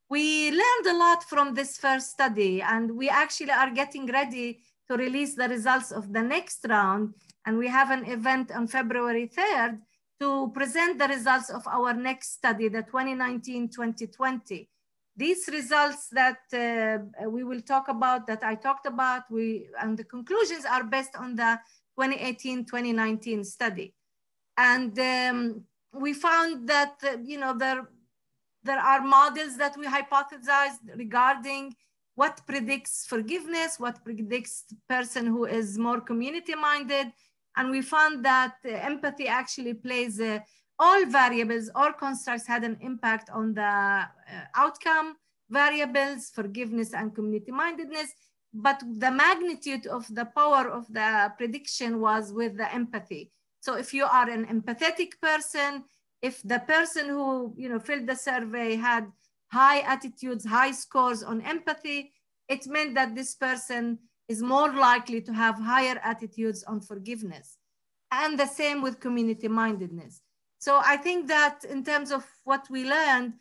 We learned a lot from this first study, and we actually are getting ready to release the results of the next round and we have an event on February 3rd to present the results of our next study, the 2019-2020. These results that uh, we will talk about, that I talked about, we and the conclusions are based on the 2018-2019 study. And um, we found that, uh, you know, there, there are models that we hypothesized regarding what predicts forgiveness, what predicts person who is more community minded, and we found that uh, empathy actually plays uh, all variables, all constructs had an impact on the uh, outcome variables, forgiveness and community mindedness. But the magnitude of the power of the prediction was with the empathy. So if you are an empathetic person, if the person who you know filled the survey had high attitudes, high scores on empathy, it meant that this person is more likely to have higher attitudes on forgiveness. And the same with community mindedness. So I think that in terms of what we learned,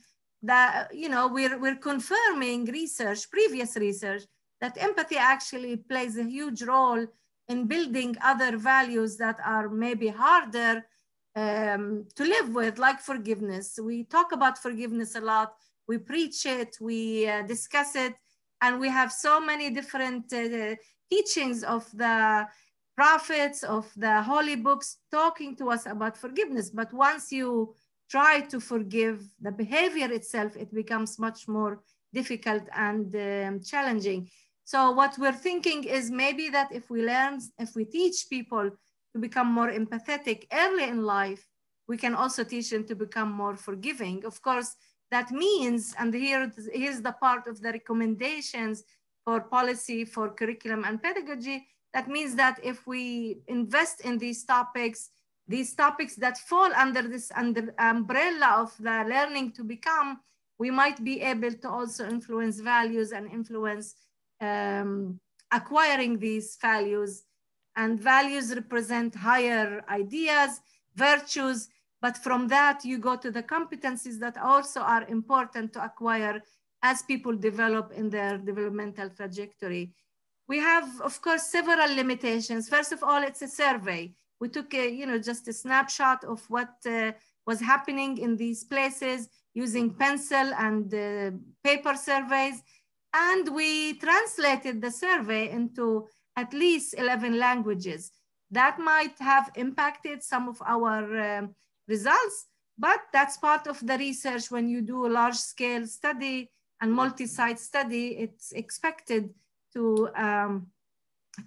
that you know we're, we're confirming research, previous research, that empathy actually plays a huge role in building other values that are maybe harder um, to live with, like forgiveness. We talk about forgiveness a lot, we preach it, we uh, discuss it, and we have so many different uh, uh, teachings of the prophets of the holy books talking to us about forgiveness but once you try to forgive the behavior itself it becomes much more difficult and um, challenging so what we're thinking is maybe that if we learn if we teach people to become more empathetic early in life we can also teach them to become more forgiving of course that means, and here's the part of the recommendations for policy for curriculum and pedagogy, that means that if we invest in these topics, these topics that fall under this under umbrella of the learning to become, we might be able to also influence values and influence um, acquiring these values. And values represent higher ideas, virtues. But from that, you go to the competencies that also are important to acquire as people develop in their developmental trajectory. We have, of course, several limitations. First of all, it's a survey. We took, a, you know, just a snapshot of what uh, was happening in these places using pencil and uh, paper surveys. And we translated the survey into at least 11 languages. That might have impacted some of our um, results, but that's part of the research when you do a large scale study and multi-site study, it's expected to, um,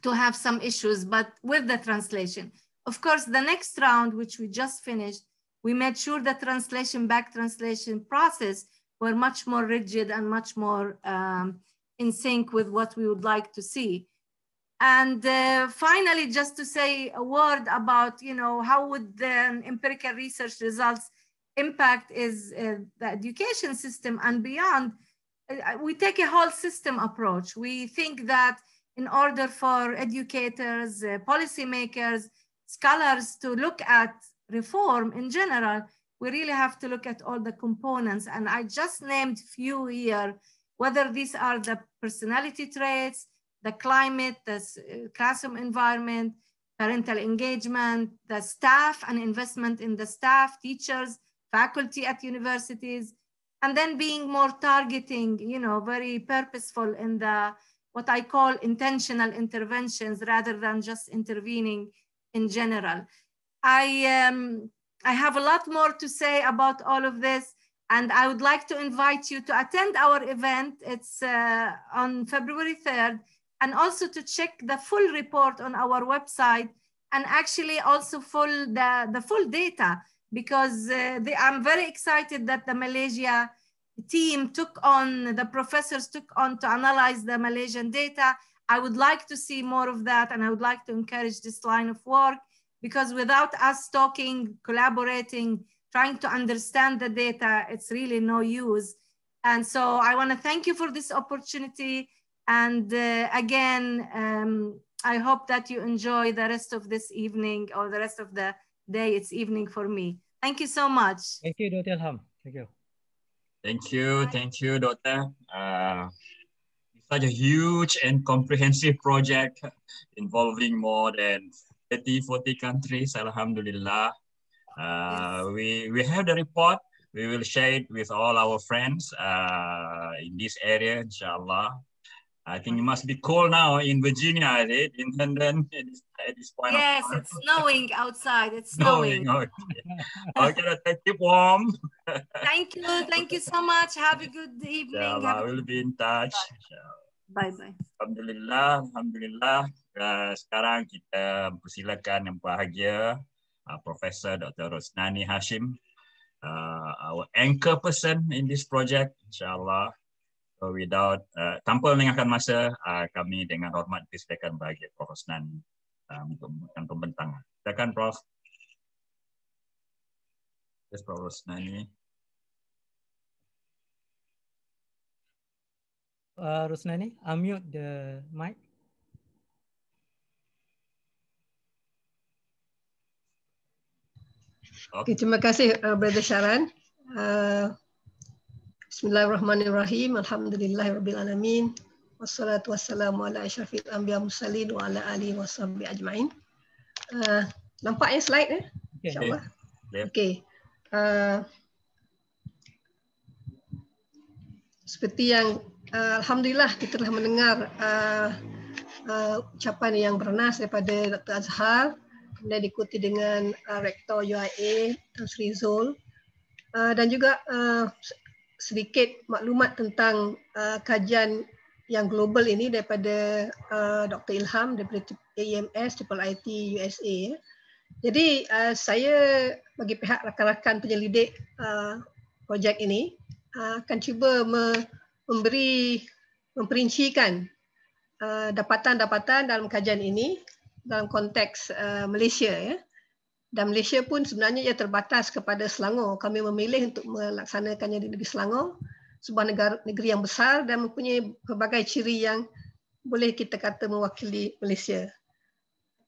to have some issues, but with the translation. Of course, the next round, which we just finished, we made sure the translation back translation process were much more rigid and much more um, in sync with what we would like to see. And uh, finally, just to say a word about, you know, how would the um, empirical research results impact is uh, the education system and beyond. Uh, we take a whole system approach. We think that in order for educators, uh, policymakers, scholars to look at reform in general, we really have to look at all the components. And I just named few here, whether these are the personality traits, the climate, the uh, classroom environment, parental engagement, the staff and investment in the staff, teachers, faculty at universities, and then being more targeting, you know, very purposeful in the what I call intentional interventions rather than just intervening in general. I, um, I have a lot more to say about all of this. And I would like to invite you to attend our event. It's uh, on February 3rd and also to check the full report on our website and actually also full the, the full data because uh, they, I'm very excited that the Malaysia team took on, the professors took on to analyze the Malaysian data. I would like to see more of that and I would like to encourage this line of work because without us talking, collaborating, trying to understand the data, it's really no use. And so I wanna thank you for this opportunity. And uh, again, um, I hope that you enjoy the rest of this evening or the rest of the day. It's evening for me. Thank you so much. Thank you, Dr. Ham. Thank you. Thank you. Bye. Thank you, Dr. Uh, such a huge and comprehensive project involving more than 30, 40 countries, Alhamdulillah. Uh, we, we have the report. We will share it with all our friends uh, in this area, inshallah. I think it must be cold now in Virginia, is it? In London at this, point. Yes, it's snowing outside. It's (laughs) snowing. snowing. Okay, okay keep warm. (laughs) thank you. Thank you so much. Have a good evening. Yeah, I will be in touch. Bye-bye. Alhamdulillah, Alhamdulillah. Uh, sekarang kita persilakan yang bahagia uh, Professor Dr. Rosnani Hashim, uh, our anchor person in this project, insyaAllah. So without uh, tanpa menengahkan masa, uh, kami dengan hormat disediakan bagi Prof. Osnan um, uh, untuk memberikan pembentangan. Silakan Prof. Yes, Prof. Osnan ini. Uh, Rosnani, unmute the mic. Okay, terima kasih uh, Brother Sharan. Uh, Bismillahirrahmanirrahim. Alhamdulillahirrahmanirrahim. Wassalatu wassalamu ala ashrafil anbiya musallin wa ala alihi wa sahbihi ajma'in. Uh, nampak yang slide ni? Eh? InsyaAllah. Ya. Okay. Uh, seperti yang uh, Alhamdulillah kita telah mendengar uh, uh, ucapan yang bernas daripada Dr. Azhar kemudian diikuti dengan uh, Rektor UIA Tan Sri Zul uh, dan juga uh, sedikit maklumat tentang uh, kajian yang global ini daripada uh, Dr. Ilham daripada AMS, IT USA. Ya. Jadi uh, saya bagi pihak rakan-rakan penyelidik uh, projek ini uh, akan cuba me- memberi memperincikan uh, dapatan-dapatan dalam kajian ini dalam konteks uh, Malaysia. Ya dan Malaysia pun sebenarnya ia terbatas kepada Selangor. Kami memilih untuk melaksanakannya di negeri Selangor, sebuah negara, negeri yang besar dan mempunyai pelbagai ciri yang boleh kita kata mewakili Malaysia.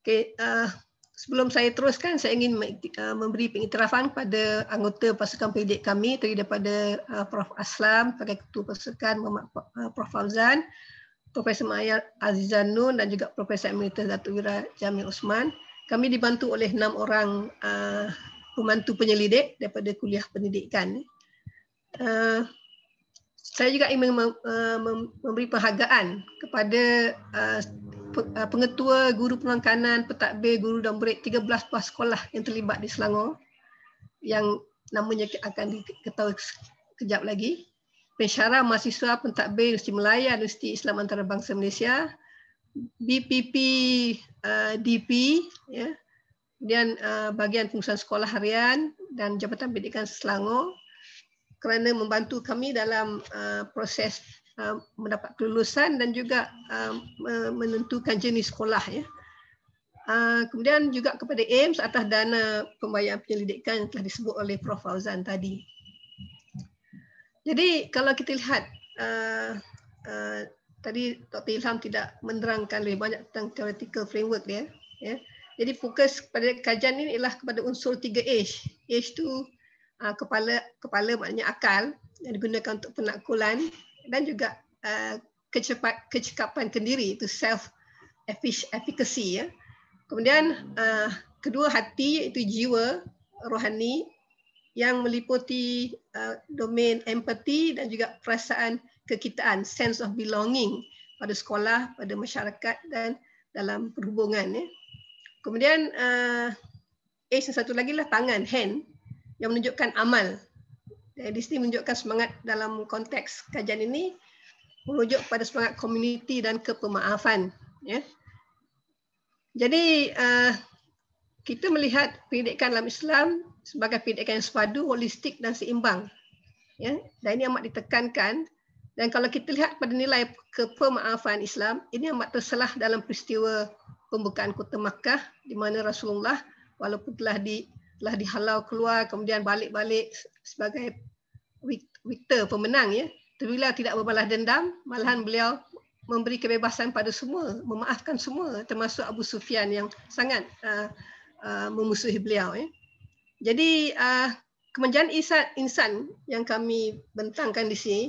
Okay, uh, eh, sebelum saya teruskan, saya ingin eh, memberi pengiktirafan kepada anggota pasukan pendidik kami terdiri daripada uh, Prof. Aslam, pakai Ketua Pasukan Muhammad, uh, Prof. Fauzan, Prof. Mayar Azizan Nun dan juga Profesor Emeritus Datuk Wira Jamil Osman kami dibantu oleh enam orang uh, pembantu penyelidik daripada kuliah pendidikan. Uh, saya juga ingin mem- uh, mem- memberi penghargaan kepada uh, uh pengetua guru pengangkanan, petakbir, guru dan murid 13 buah sekolah yang terlibat di Selangor yang namanya akan diketahui kejap lagi. Pensyarah mahasiswa pentadbir Universiti Melayu, Universiti Islam Antarabangsa Malaysia, BPP uh, DP ya. Kemudian uh, bahagian pengurusan sekolah harian dan Jabatan Pendidikan Selangor kerana membantu kami dalam uh, proses uh, mendapat kelulusan dan juga uh, menentukan jenis sekolah ya. Uh, kemudian juga kepada AIMS atas dana pembayaran penyelidikan yang telah disebut oleh Prof Fauzan tadi. Jadi kalau kita lihat uh, uh, tadi Dr. Ilham tidak menerangkan lebih banyak tentang theoretical framework dia. Ya. Jadi fokus pada kajian ini ialah kepada unsur 3 H. H itu uh, ah, kepala kepala maknanya akal yang digunakan untuk penakulan dan juga uh, kecepat kecekapan kendiri itu self efficacy ya. Kemudian uh, kedua hati iaitu jiwa rohani yang meliputi uh, domain empathy dan juga perasaan kekitaan, sense of belonging pada sekolah, pada masyarakat dan dalam perhubungan. Ya. Kemudian uh, eh, satu lagi lah tangan, hand yang menunjukkan amal. Di sini menunjukkan semangat dalam konteks kajian ini merujuk pada semangat komuniti dan kepemaafan. Ya. Jadi uh, kita melihat pendidikan dalam Islam sebagai pendidikan yang sepadu, holistik dan seimbang. Ya. Dan ini amat ditekankan dan kalau kita lihat pada nilai kepemaafan Islam, ini amat tersalah dalam peristiwa pembukaan kota Makkah di mana Rasulullah walaupun telah di telah dihalau keluar kemudian balik-balik sebagai victor pemenang ya tapi tidak berbalas dendam malahan beliau memberi kebebasan pada semua memaafkan semua termasuk Abu Sufyan yang sangat uh, uh, memusuhi beliau ya jadi uh, kemenjan insan yang kami bentangkan di sini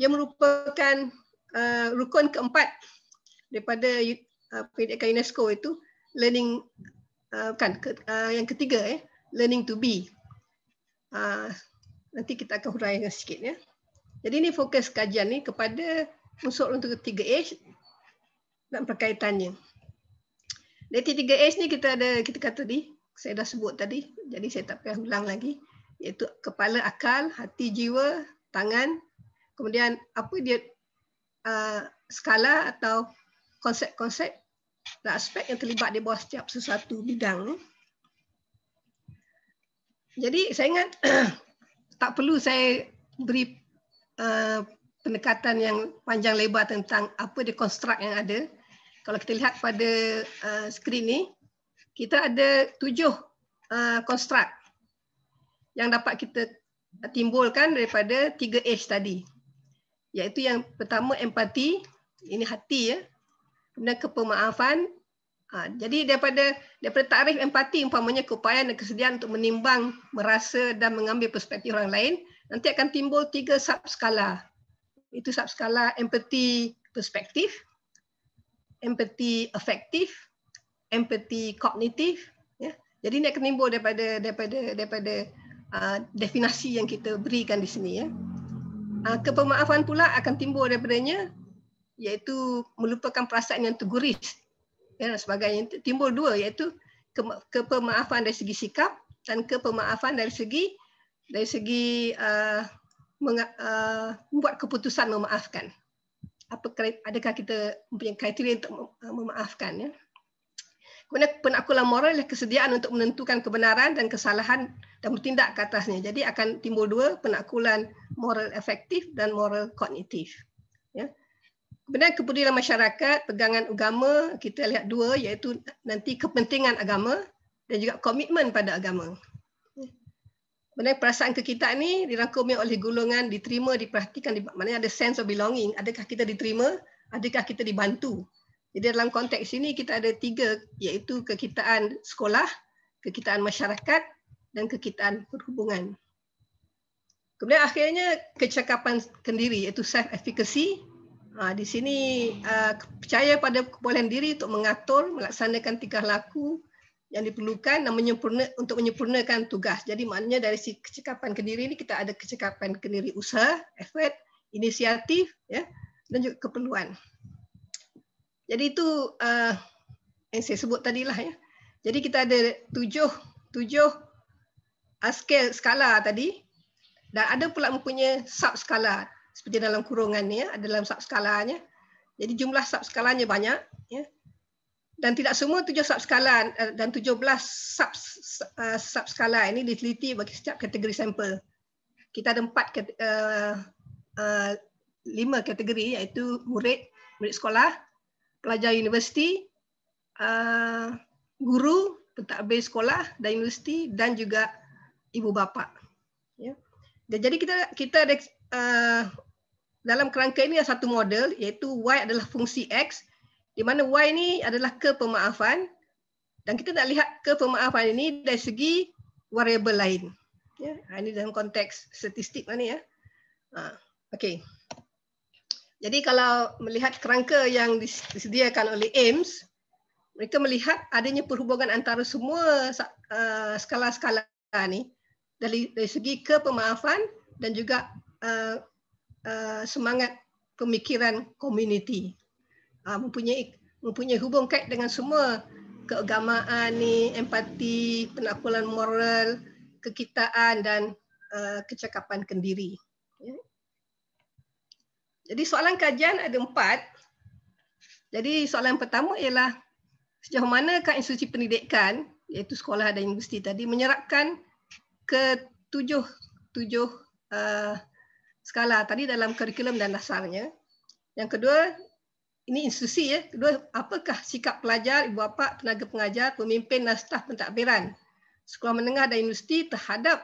yang merupakan uh, rukun keempat daripada uh, UNESCO itu learning uh, kan ke, uh, yang ketiga eh learning to be. Uh, nanti kita akan huraikan sikit ya. Jadi ini fokus kajian ni kepada unsur untuk ketiga H dan perkaitannya. Dari tiga H ni kita ada kita kata tadi, saya dah sebut tadi, jadi saya tak payah ulang lagi iaitu kepala akal, hati jiwa, tangan kemudian apa dia uh, skala atau konsep-konsep dan aspek yang terlibat di bawah setiap sesuatu bidang. Jadi saya ingat (clears throat) tak perlu saya beri uh, pendekatan yang panjang lebar tentang apa dia konstrukt yang ada. Kalau kita lihat pada uh, skrin ni, kita ada tujuh konstrukt uh, yang dapat kita timbulkan daripada tiga H tadi iaitu yang pertama empati ini hati ya kemudian kepemaafan ha, jadi daripada daripada takrif empati umpamanya keupayaan dan kesediaan untuk menimbang merasa dan mengambil perspektif orang lain nanti akan timbul tiga sub skala itu sub skala empati perspektif empati afektif empati kognitif ya jadi ni akan timbul daripada daripada daripada uh, definasi yang kita berikan di sini ya Uh, kepemaafan pula akan timbul daripadanya iaitu melupakan perasaan yang teguris dan ya, sebagainya. Timbul dua iaitu ke- kepemaafan dari segi sikap dan kepemaafan dari segi dari segi uh, uh, membuat keputusan memaafkan. Apa adakah kita mempunyai kriteria untuk memaafkan ya? Kemudian penakulan moral adalah kesediaan untuk menentukan kebenaran dan kesalahan dan bertindak ke atasnya. Jadi akan timbul dua, penakulan moral efektif dan moral kognitif. Ya. Kemudian kepedulian masyarakat, pegangan agama, kita lihat dua iaitu nanti kepentingan agama dan juga komitmen pada agama. Kemudian perasaan ke kita ini dirangkumi oleh golongan diterima, diperhatikan, maknanya ada sense of belonging. Adakah kita diterima? Adakah kita dibantu? Jadi dalam konteks ini kita ada tiga iaitu kekitaan sekolah, kekitaan masyarakat dan kekitaan perhubungan. Kemudian akhirnya kecakapan kendiri iaitu self efficacy. Ha, di sini uh, percaya pada kepolehan diri untuk mengatur, melaksanakan tingkah laku yang diperlukan dan menyempurna untuk menyempurnakan tugas. Jadi maknanya dari si kecakapan kendiri ini kita ada kecakapan kendiri usaha, effort, inisiatif ya dan juga keperluan. Jadi itu uh, ah, yang saya sebut tadi lah ya. Jadi kita ada tujuh tujuh uh, skala tadi dan ada pula mempunyai sub skala seperti dalam kurungan ni ya, ada dalam sub skalanya. Jadi jumlah sub skalanya banyak ya. Dan tidak semua tujuh sub skala uh, eh, dan tujuh belas sub uh, eh, sub skala ini diteliti bagi setiap kategori sampel. Kita ada empat uh, uh, lima kategori iaitu murid, murid sekolah, pelajar universiti, uh, guru, pentadbir sekolah dan universiti dan juga ibu bapa. Ya. Jadi kita kita ada uh, dalam kerangka ini ada satu model iaitu Y adalah fungsi X di mana Y ini adalah kepemaafan dan kita nak lihat kepemaafan ini dari segi variabel lain. Ya, ha, ini dalam konteks statistik lah ni ya. Ha, okay. Jadi kalau melihat kerangka yang disediakan oleh AIMS, mereka melihat adanya perhubungan antara semua eh, skala-skala ini dari, dari segi kepemaafan dan juga uh, uh, semangat pemikiran komuniti. Uh, mempunyai, mempunyai hubung kait dengan semua keagamaan ni, empati, penakulan moral, kekitaan dan uh, kecakapan kendiri. Jadi soalan kajian ada empat. Jadi soalan pertama ialah sejauh manakah institusi pendidikan iaitu sekolah dan universiti tadi menyerapkan ke tujuh uh, skala tadi dalam kurikulum dan dasarnya. Yang kedua, ini institusi ya. Kedua, apakah sikap pelajar, ibu bapa, tenaga pengajar, pemimpin dan staf pentadbiran sekolah menengah dan universiti terhadap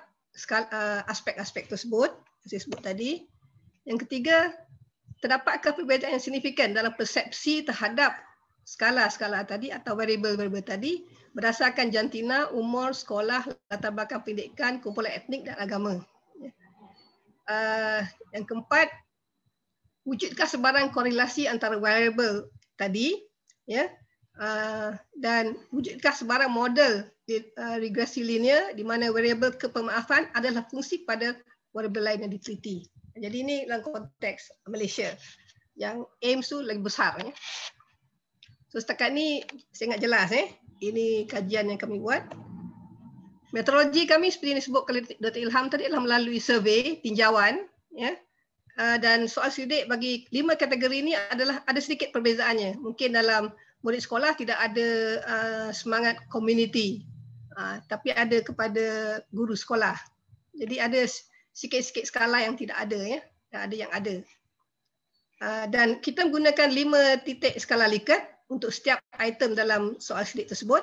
uh, aspek-aspek tersebut, saya sebut tadi. Yang ketiga, terdapatkah perbezaan yang signifikan dalam persepsi terhadap skala-skala tadi atau variable-variable tadi berdasarkan jantina, umur, sekolah, latar belakang pendidikan, kumpulan etnik dan agama. Ya. Uh, yang keempat, wujudkah sebarang korelasi antara variable tadi ya uh, dan wujudkah sebarang model uh, regresi linear di mana variable kepemaafan adalah fungsi pada variable lain yang diteliti. Jadi ini dalam konteks Malaysia yang aim tu lebih besar. Ya. So setakat ni saya ingat jelas eh. Ini kajian yang kami buat. Meteorologi kami seperti ini disebut kali Dr. Ilham tadi adalah melalui survey tinjauan ya. Ah, dan soal sidik bagi lima kategori ini adalah ada sedikit perbezaannya. Mungkin dalam murid sekolah tidak ada ah, semangat community ah, tapi ada kepada guru sekolah. Jadi ada sikit-sikit skala yang tidak ada ya dan ada yang ada uh, dan kita menggunakan lima titik skala Likert untuk setiap item dalam soal sidik tersebut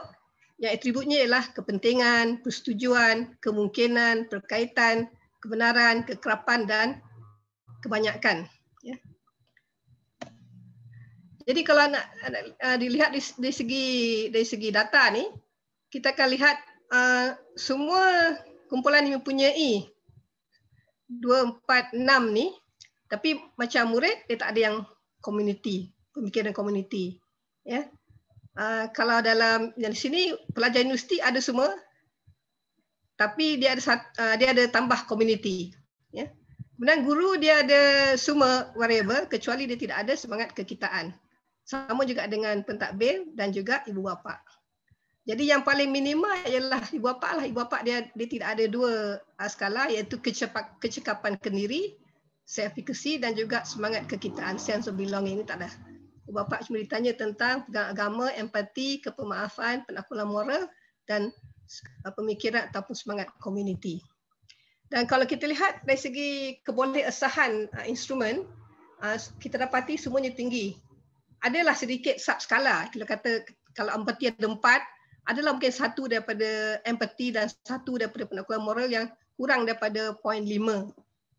yang atributnya ialah kepentingan, persetujuan, kemungkinan, perkaitan, kebenaran, kekerapan dan kebanyakan ya. Jadi kalau nak, uh, dilihat di dari segi dari segi data ni kita akan lihat uh, semua kumpulan ini mempunyai dua, empat, enam ni. Tapi macam murid, dia tak ada yang community. Pemikiran community. Ya. Uh, kalau dalam yang di sini, pelajar universiti ada semua. Tapi dia ada uh, dia ada tambah community. Ya. Kemudian guru dia ada semua variable kecuali dia tidak ada semangat kekitaan. Sama juga dengan pentadbir dan juga ibu bapa. Jadi yang paling minima ialah ibu bapa lah. Ibu bapa dia dia tidak ada dua uh, skala iaitu kecepat, kecekapan kendiri, self-efficacy dan juga semangat kekitaan, sense of belonging. Ini tak ada. Ibu bapa cuma ditanya tentang agama, empati, kepemaafan, penakulan moral dan ah, pemikiran ataupun semangat community. Dan kalau kita lihat dari segi kebolehesahan uh, ah, instrumen, uh, kita dapati semuanya tinggi. Adalah sedikit skala. Kalau kata kalau empati ada empat, adalah mungkin satu daripada empathy dan satu daripada penakuan moral yang kurang daripada point lima.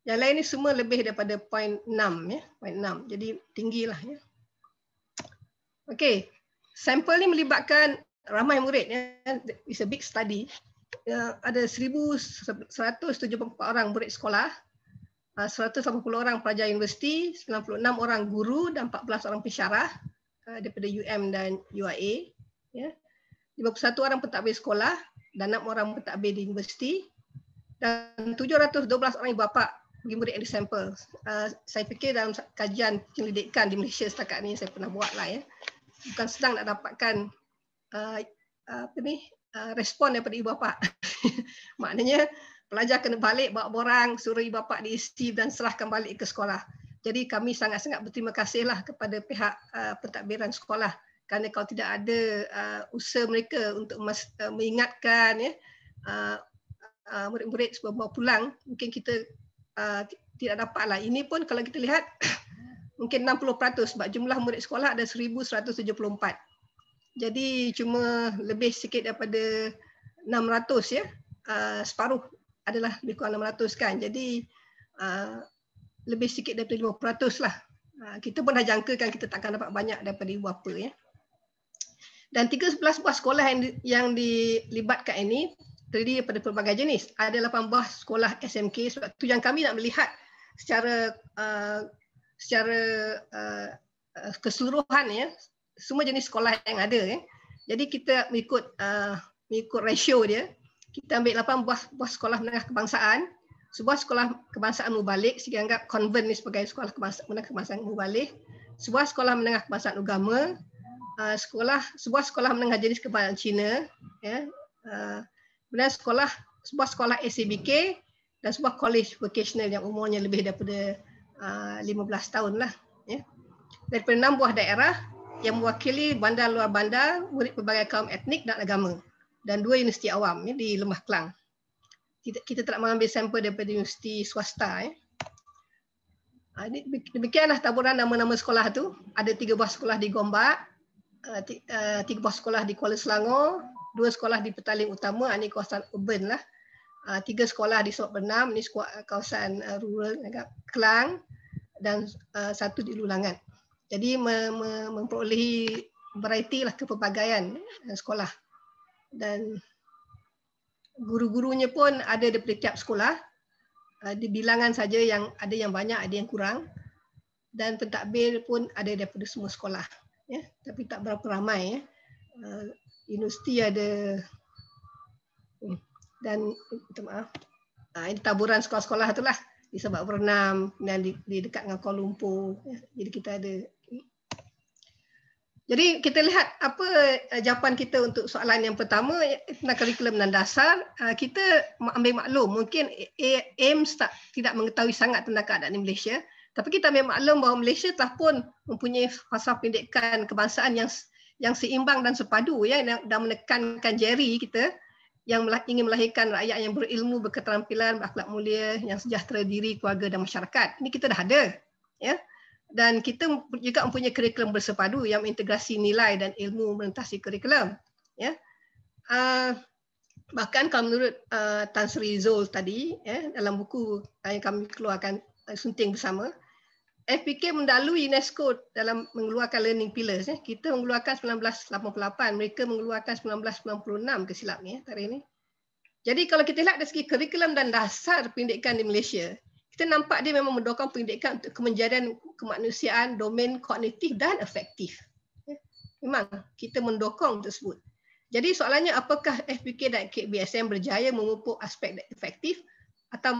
Yang lain ni semua lebih daripada point enam ya, point enam. Jadi tinggilah ya. Okay, sampel ni melibatkan ramai murid ya. It's a big study. Ya, ada 1,174 orang murid sekolah, 180 ah, orang pelajar universiti, 96 orang guru dan 14 orang pensyarah ah, daripada UM dan UIA. Ya. 51 orang pentadbir sekolah dan 6 orang pentadbir di universiti dan 712 orang ibu bapa bagi murid yang disampel. Uh, saya fikir dalam kajian penyelidikan di Malaysia setakat ini saya pernah buat lah ya. Bukan senang nak dapatkan uh, apa ni, uh, respon daripada ibu bapa. (laughs) Maknanya pelajar kena balik bawa borang, suruh ibu bapa diisi dan serahkan balik ke sekolah. Jadi kami sangat-sangat berterima kasihlah kepada pihak uh, pentadbiran sekolah kerana kalau tidak ada uh, usaha mereka untuk mas, uh, mengingatkan ya uh, uh, murid-murid sebelum pulang mungkin kita uh, tidak dapatlah ini pun kalau kita lihat (coughs) mungkin 60% sebab jumlah murid sekolah ada 1174 jadi cuma lebih sikit daripada 600 ya uh, separuh adalah lebih kurang 600 kan jadi uh, lebih sikit daripada 50% lah uh, kita pun dah jangkakan kita takkan dapat banyak daripada ibu apa ya. Dan 13 buah sekolah yang, yang dilibatkan ini terdiri daripada pelbagai jenis. Ada 8 buah sekolah SMK sebab itu yang kami nak melihat secara uh, secara uh, uh, keseluruhan ya semua jenis sekolah yang ada ya. Jadi kita mengikut uh, mengikut ratio dia. Kita ambil 8 buah buah sekolah menengah kebangsaan, sebuah sekolah kebangsaan mubalik sehingga anggap konven ni sebagai sekolah menengah kebangsaan mubalik, sebuah sekolah menengah kebangsaan agama, Ah, sekolah sebuah sekolah menengah jenis kebangsaan Cina ya uh, kemudian sekolah sebuah sekolah ACBK dan sebuah college vocational yang umurnya lebih daripada uh, ah, 15 tahun lah ya daripada enam buah daerah yang mewakili bandar luar bandar murid pelbagai kaum etnik dan agama dan dua universiti awam ya, di Lembah Kelang kita, kita tak mengambil sampel daripada universiti swasta ya ini demikianlah taburan nama-nama sekolah tu. Ada tiga buah sekolah di Gombak, Eh, eh, tiga buah sekolah di Kuala Selangor, dua sekolah di Petaling Utama, ini kawasan urban lah. Eh, tiga sekolah di Sabah Bernam, ini kawasan rural agak Kelang dan satu di Lulangan. Jadi memperolehi variety lah kepelbagaian sekolah. Dan guru-gurunya pun ada di setiap sekolah. Di bilangan saja yang ada yang banyak, ada yang kurang. Dan pentadbir pun ada daripada semua sekolah ya tapi tak berapa ramai ya uh, universiti ada hmm, dan minta maaf uh, ini taburan sekolah-sekolah itulah di sebab Pernam dan di, di dekat dengan Kuala Lumpur ya. jadi kita ada hmm. jadi kita lihat apa uh, jawapan kita untuk soalan yang pertama ya, tentang kurikulum dan dasar. Uh, kita ambil maklum mungkin AIMS tak, tidak mengetahui sangat tentang keadaan di Malaysia. Tapi kita ambil maklum bahawa Malaysia telah pun mempunyai fasa pendidikan kebangsaan yang yang seimbang dan sepadu ya dan menekankan jari kita yang ingin melahirkan rakyat yang berilmu, berketerampilan, berakhlak mulia, yang sejahtera diri, keluarga dan masyarakat. Ini kita dah ada. Ya. Dan kita juga mempunyai kurikulum bersepadu yang integrasi nilai dan ilmu merentasi kurikulum. Ya. Uh, bahkan kalau menurut uh, Tan Sri Zul tadi ya, dalam buku ah, yang kami keluarkan uh, sunting bersama, FPK mendalui UNESCO dalam mengeluarkan learning pillars ya. Kita mengeluarkan 1988, mereka mengeluarkan 1996 ke silap ni ya, eh, tarikh ni. Jadi kalau kita lihat dari segi kurikulum dan dasar pendidikan di Malaysia, kita nampak dia memang mendorong pendidikan untuk kemenjadian kemanusiaan domain kognitif dan efektif. Eh. Memang kita mendokong tersebut. Jadi soalannya apakah FPK dan KBSM berjaya memupuk aspek efektif atau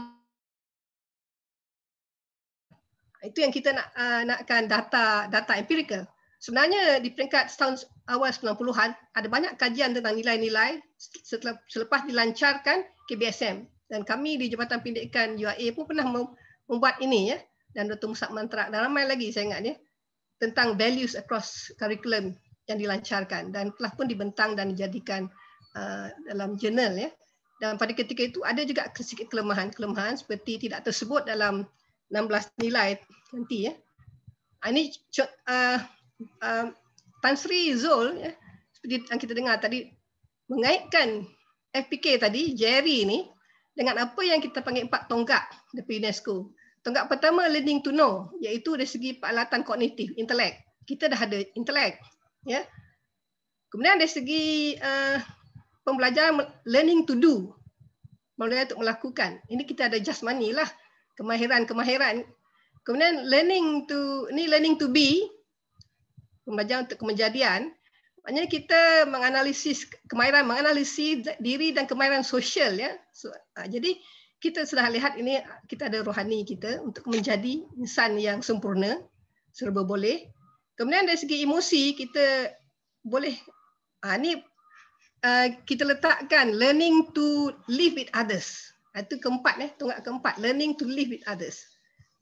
itu yang kita nak uh, nakkan data data empirical. Sebenarnya di peringkat tahun awal 90-an ada banyak kajian tentang nilai-nilai selepas dilancarkan KBSM dan kami di Jabatan Pendidikan UAE pun pernah membuat ini ya dan Dr. Musab Mantra dan ramai lagi saya ingat ya tentang values across curriculum yang dilancarkan dan telah pun dibentang dan dijadikan uh, dalam jurnal ya dan pada ketika itu ada juga sedikit kelemahan-kelemahan seperti tidak tersebut dalam 16 nilai nanti ya. Ah, ini uh, uh, Tan Sri Zul ya, seperti yang kita dengar tadi mengaitkan FPK tadi Jerry ini dengan apa yang kita panggil empat tonggak dari UNESCO. Tonggak pertama learning to know iaitu dari segi peralatan kognitif, intelek Kita dah ada intelek. Ya. Kemudian dari segi uh, pembelajaran learning to do. Melalui untuk melakukan. Ini kita ada jasmani lah kemahiran-kemahiran. Kemudian learning to ni learning to be pembelajaran untuk kemajadian. Maknanya kita menganalisis kemahiran menganalisis diri dan kemahiran sosial ya. So, ah, jadi kita sudah lihat ini kita ada rohani kita untuk menjadi insan yang sempurna serba boleh. Kemudian dari segi emosi kita boleh ah ni uh, kita letakkan learning to live with others. Itu ah, keempat eh, tonggak keempat learning to live with others.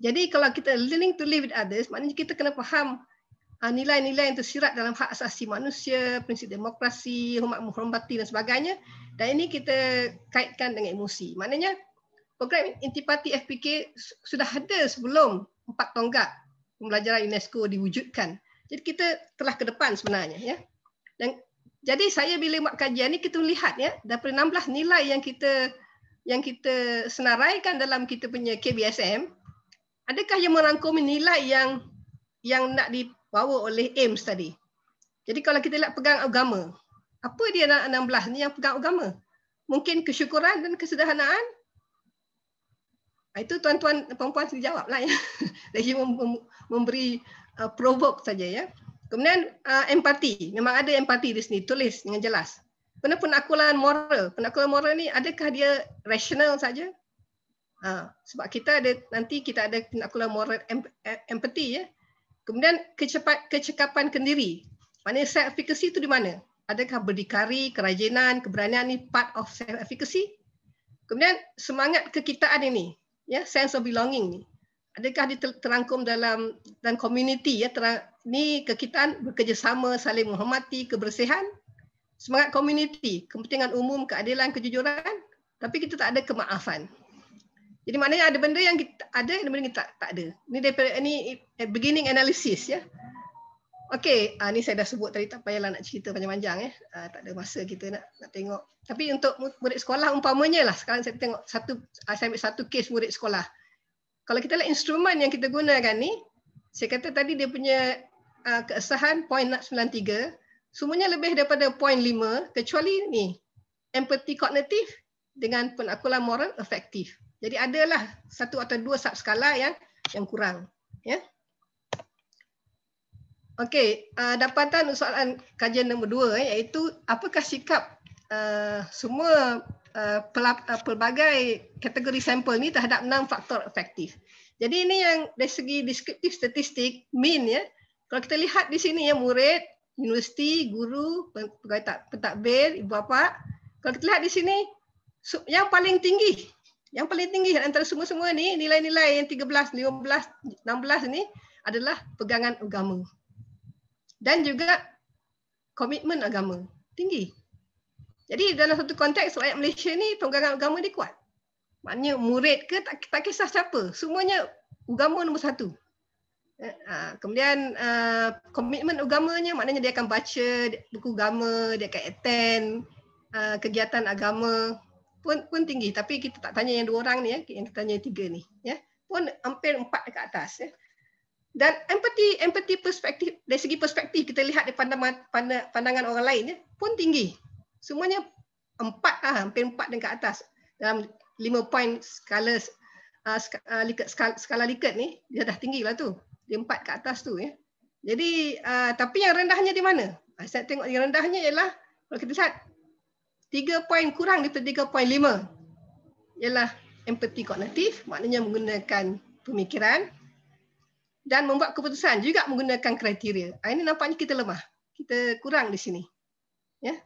Jadi kalau kita learning to live with others, maknanya kita kena faham ah, nilai-nilai yang tersirat dalam hak asasi manusia, prinsip demokrasi, hormat menghormati dan sebagainya. Dan ini kita kaitkan dengan emosi. Maknanya program intipati FPK sudah ada sebelum empat tonggak pembelajaran UNESCO diwujudkan. Jadi kita telah ke depan sebenarnya ya. Dan jadi saya bila buat kajian ni kita lihat ya daripada 16 nilai yang kita yang kita senaraikan dalam kita punya KBSM, adakah yang merangkumi nilai yang yang nak dibawa oleh AIMS tadi? Jadi kalau kita nak pegang agama, apa dia anak 16 ni yang pegang agama? Mungkin kesyukuran dan kesederhanaan? Ah, itu tuan-tuan perempuan sendiri jawab lah ya. (laughs) Lagi memberi uh, provoke saja ya. Kemudian uh, empati, memang ada empati di sini, tulis dengan jelas. Kena penakulan moral. Penakulan moral ni adakah dia rasional saja? Ha, sebab kita ada nanti kita ada penakulan moral em, empathy ya. Kemudian kecepat kecekapan kendiri. Maknanya self efficacy itu di mana? Adakah berdikari, kerajinan, keberanian ni part of self efficacy? Kemudian semangat kekitaan ini, ya, sense of belonging ni. Adakah diterangkum dalam dan community ya terang, ni kekitaan bekerjasama saling menghormati kebersihan semangat komuniti, kepentingan umum, keadilan, kejujuran, tapi kita tak ada kemaafan. Jadi maknanya ada benda yang kita ada, ada benda yang tak, tak ada. Ini daripada ini eh, beginning analysis ya. Okey, uh, ah, ini saya dah sebut tadi tak payahlah nak cerita panjang-panjang ya. Uh, tak ada masa kita nak nak tengok. Tapi untuk murid sekolah umpamanya lah sekarang saya tengok satu uh, saya ambil satu kes murid sekolah. Kalau kita lihat instrumen yang kita gunakan ni, saya kata tadi dia punya uh, keesahan 0.93, semuanya lebih daripada 0.5 kecuali ni empathy kognitif dengan penakulan moral efektif. Jadi adalah satu atau dua skala yang yang kurang. Ya. Okey, uh, dapatan soalan kajian nombor dua eh, iaitu apakah sikap uh, semua uh, pelab, uh, pelbagai kategori sampel ni terhadap enam faktor efektif. Jadi ini yang dari segi deskriptif statistik, mean ya. Kalau kita lihat di sini ya murid, universiti, guru, pegawai tak, pentadbir, ibu bapa. Kalau kita lihat di sini, yang paling tinggi, yang paling tinggi antara semua-semua ni nilai-nilai yang 13, 15, 16 ini adalah pegangan agama. Dan juga komitmen agama, tinggi. Jadi dalam satu konteks rakyat Malaysia ni pegangan agama dia kuat. Maknanya murid ke tak, tak kisah siapa, semuanya agama nombor satu. Eh, ah, kemudian ah, komitmen uh, agamanya maknanya dia akan baca buku agama, dia akan attend uh, kegiatan agama pun pun tinggi tapi kita tak tanya yang dua orang ni ya, yang kita tanya yang tiga ni ya. Pun hampir empat ke atas ya. Dan empathy empathy perspektif dari segi perspektif kita lihat daripada pandangan orang lain ya, pun tinggi. Semuanya empat ah hampir empat dan ke atas dalam lima point skala uh, skala, skala, ni dia dah tinggi lah tu dia empat ke atas tu ya. Jadi uh, tapi yang rendahnya di mana? Ah, saya tengok yang rendahnya ialah kalau kita lihat 3 poin kurang daripada 3.5 ialah empati kognitif, maknanya menggunakan pemikiran dan membuat keputusan juga menggunakan kriteria. Ah, ini nampaknya kita lemah. Kita kurang di sini. Ya.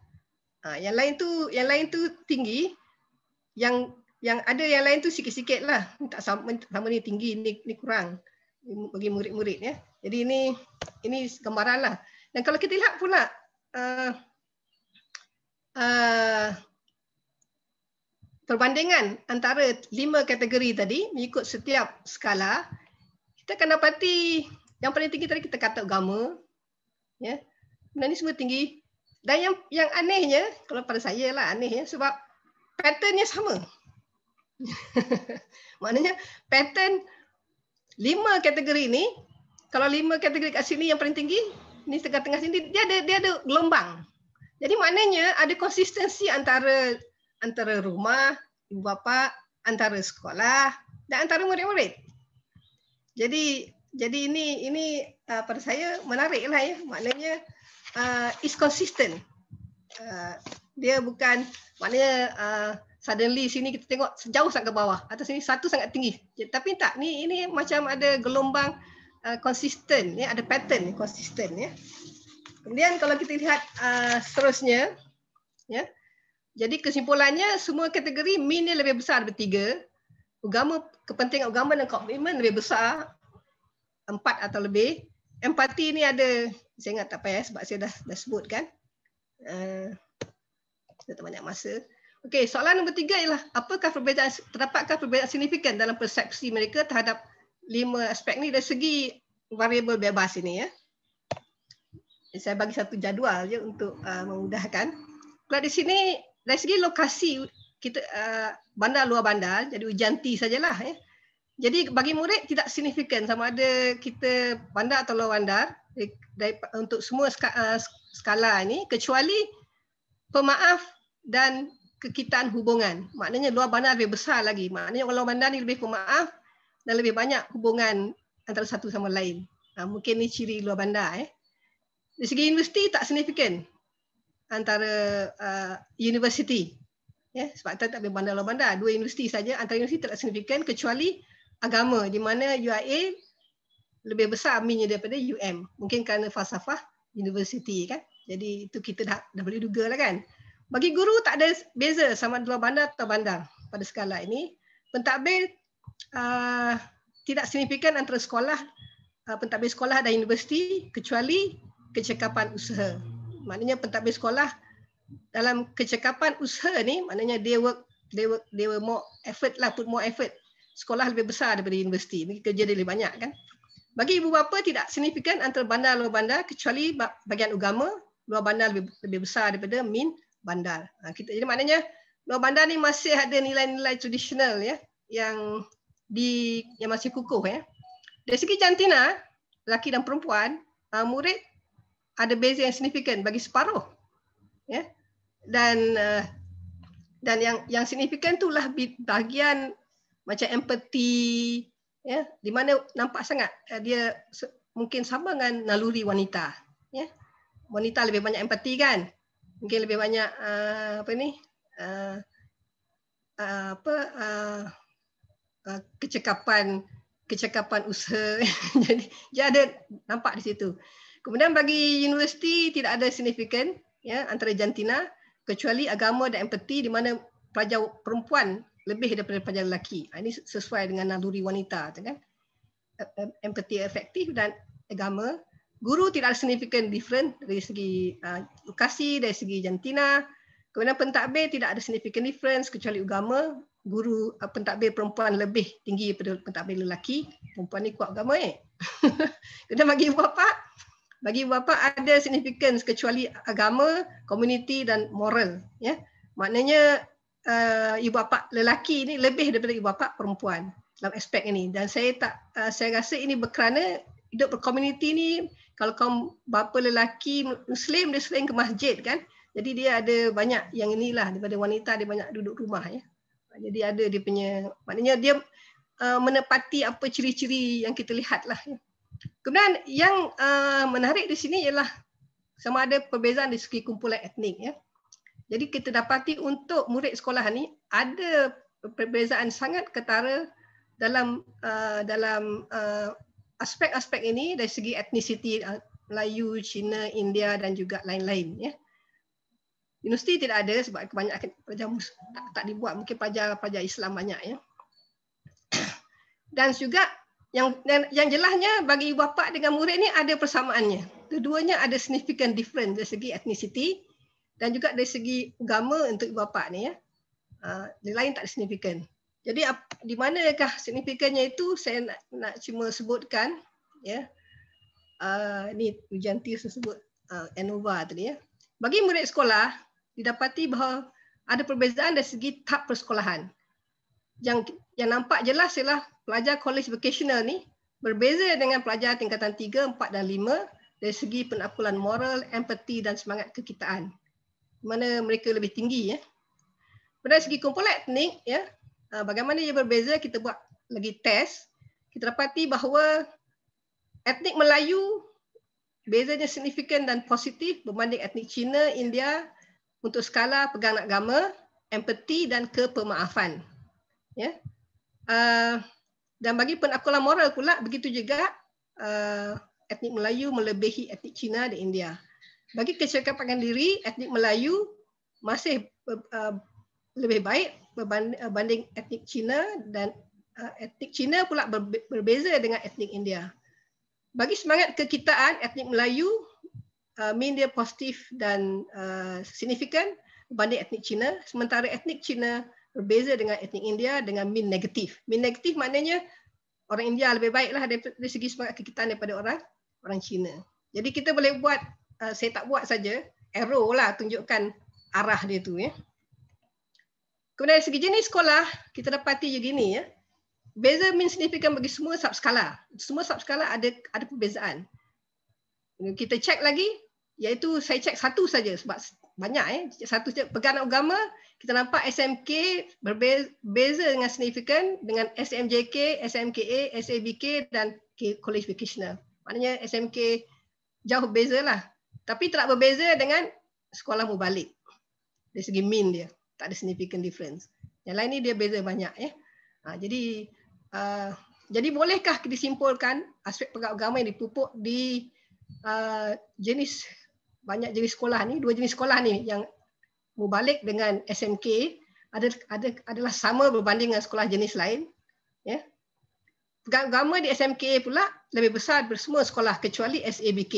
Ah yang lain tu yang lain tu tinggi. Yang yang ada yang lain tu sikit-sikitlah. Tak sama, sama ni tinggi, ni ni kurang bagi murid-murid ya. Jadi ini ini gambaranlah. Dan kalau kita lihat pula uh, uh, perbandingan antara lima kategori tadi mengikut setiap skala, kita akan dapati yang paling tinggi tadi kita kata agama. Ya. Benda ini semua tinggi. Dan yang yang anehnya, kalau pada saya lah anehnya, sebab patternnya sama. (laughs) Maknanya pattern lima kategori ini, kalau lima kategori kat sini yang paling tinggi ni tengah-tengah sini dia ada dia ada gelombang jadi maknanya ada konsistensi antara antara rumah ibu bapa antara sekolah dan antara murid-murid jadi jadi ini ini uh, pada saya menarik lah ya maknanya uh, is consistent uh, dia bukan maknanya uh, suddenly sini kita tengok sejauh sangat ke bawah atas sini satu sangat tinggi ya, tapi tak ni ini macam ada gelombang konsisten uh, ya ada pattern konsisten ya kemudian kalau kita lihat uh, seterusnya ya jadi kesimpulannya semua kategori mean ni lebih besar daripada tiga agama kepentingan agama dan komitmen lebih besar empat atau lebih empati ni ada saya ingat tak payah sebab saya dah dah sebut kan uh, tak banyak masa Okey, soalan nombor tiga ialah apakah perbezaan terdapatkah perbezaan signifikan dalam persepsi mereka terhadap lima aspek ni dari segi variable bebas ini ya. Saya bagi satu jadual je untuk uh, memudahkan. Kalau di sini dari segi lokasi kita uh, bandar luar bandar jadi ujanti T sajalah ya. Jadi bagi murid tidak signifikan sama ada kita bandar atau luar bandar dari, dari, untuk semua uh, skala, uh, skala ini kecuali pemaaf dan kekitaan hubungan. Maknanya luar bandar lebih besar lagi. Maknanya orang luar bandar ni lebih pemaaf dan lebih banyak hubungan antara satu sama lain. Ha, mungkin ni ciri luar bandar. Eh. Di segi universiti tak signifikan antara uh, universiti. Yeah, sebab tak ada bandar luar bandar. Dua universiti saja antara universiti tak signifikan kecuali agama di mana UIA lebih besar minyak daripada UM. Mungkin kerana falsafah universiti kan. Jadi itu kita dah, dah boleh duga lah kan. Bagi guru tak ada beza sama dua bandar atau bandar pada skala ini. Pentadbir uh, tidak signifikan antara sekolah, uh, pentadbir sekolah dan universiti kecuali kecekapan usaha. Maknanya pentadbir sekolah dalam kecekapan usaha ni maknanya dia work dia work dia work more effort lah put more effort. Sekolah lebih besar daripada universiti. Ini kerja dia lebih banyak kan. Bagi ibu bapa tidak signifikan antara bandar luar bandar kecuali bahagian agama luar bandar lebih, lebih besar daripada min bandar. Ha, kita jadi maknanya luar bandar ni masih ada nilai-nilai tradisional ya yang di yang masih kukuh ya. Dari segi jantina lelaki dan perempuan uh, murid ada beza yang signifikan bagi separuh ya dan uh, dan yang yang signifikan itulah bahagian macam empati ya di mana nampak sangat uh, dia mungkin sama dengan naluri wanita ya wanita lebih banyak empati kan mungkin lebih banyak uh, apa ni uh, uh, apa uh, uh, kecekapan kecekapan usaha (laughs) jadi dia ada nampak di situ kemudian bagi universiti tidak ada signifikan ya antara jantina kecuali agama dan empati di mana pelajar perempuan lebih daripada pelajar lelaki ini sesuai dengan naluri wanita kan empati efektif dan agama guru tidak ada signifikan different dari segi uh, lokasi, dari segi jantina. Kemudian pentadbir tidak ada signifikan difference kecuali agama. Guru uh, pentadbir perempuan lebih tinggi daripada pentadbir lelaki. Perempuan ni kuat agama eh. (laughs) Kemudian bagi ibu bapa, bagi ibu bapa ada signifikan kecuali agama, community dan moral. Ya, Maknanya uh, ibu bapa lelaki ni lebih daripada ibu bapa perempuan dalam aspek ini. Dan saya tak uh, saya rasa ini berkerana hidup berkomuniti ni kalau kau bapa lelaki Muslim dia sering ke masjid kan. Jadi dia ada banyak yang inilah daripada wanita dia banyak duduk rumah ya. Jadi ada dia punya maknanya dia uh, menepati apa ciri-ciri yang kita lihat lah. Ya. Kemudian yang uh, menarik di sini ialah sama ada perbezaan di segi kumpulan etnik ya. Jadi kita dapati untuk murid sekolah ni ada perbezaan sangat ketara dalam uh, dalam uh, aspek-aspek ini dari segi etnisiti uh, Melayu, Cina, India dan juga lain-lain ya. Universiti tidak ada sebab kebanyakan pelajar tak, tak dibuat mungkin pelajar-pelajar Islam banyak ya. Dan juga yang yang, yang jelasnya bagi ibu bapa dengan murid ini ada persamaannya. Keduanya ada significant difference dari segi etnisiti dan juga dari segi agama untuk ibu bapa ni ya. Uh, lain tak signifikan. Jadi di mana manakah signifikannya itu saya nak, nak cuma sebutkan ya. Ah uh, ni ujian thesis sebut uh, ah, ANOVA tadi ya. Bagi murid sekolah didapati bahawa ada perbezaan dari segi tahap persekolahan. Yang yang nampak jelas ialah pelajar college vocational ni berbeza dengan pelajar tingkatan 3, 4 dan 5 dari segi penakulan moral, empathy dan semangat kekitaan. Mana mereka lebih tinggi ya. Dari segi kumpulan etnik ya, Ah, bagaimana ia berbeza kita buat lagi test kita dapati bahawa etnik Melayu bezanya signifikan dan positif berbanding etnik Cina, India untuk skala pegang nak agama, empathy dan kepemaafan. Ya. Uh, dan bagi penakulan moral pula begitu juga uh, etnik Melayu melebihi etnik Cina dan India. Bagi kecakapan diri etnik Melayu masih uh, lebih baik berbanding eh, banding etnik Cina dan eh, etnik Cina pula berbeza dengan etnik India. Bagi semangat kekitaan etnik Melayu eh, min dia positif dan signifikan berbanding etnik Cina sementara etnik Cina berbeza dengan etnik India dengan min negatif. Min negatif maknanya orang India lebih baiklah dari segi semangat kekitaan daripada orang orang Cina. Jadi kita boleh buat saya tak buat saja arrow lah tunjukkan arah dia tu ya. Kemudian dari segi jenis sekolah, kita dapati juga ini. Ya. Beza means signifikan bagi semua subskala. Semua subskala ada ada perbezaan. Kita cek lagi, iaitu saya cek satu saja sebab banyak. Eh. Satu saja, pegangan agama, kita nampak SMK berbeza dengan signifikan dengan SMJK, SMKA, SABK dan College Vocational. Maknanya SMK jauh bezalah, Tapi tak berbeza dengan sekolah mubalik. Dari segi min dia tak ada significant difference. Yang lain ni dia beza banyak ya. Ha, jadi uh, jadi bolehkah disimpulkan aspek pegawai agama yang dipupuk di uh, jenis banyak jenis sekolah ni, dua jenis sekolah ni yang mubalik dengan SMK ada, ada, adalah sama berbanding dengan sekolah jenis lain. Ya. Pegawai agama di SMK pula lebih besar daripada sekolah kecuali SABK.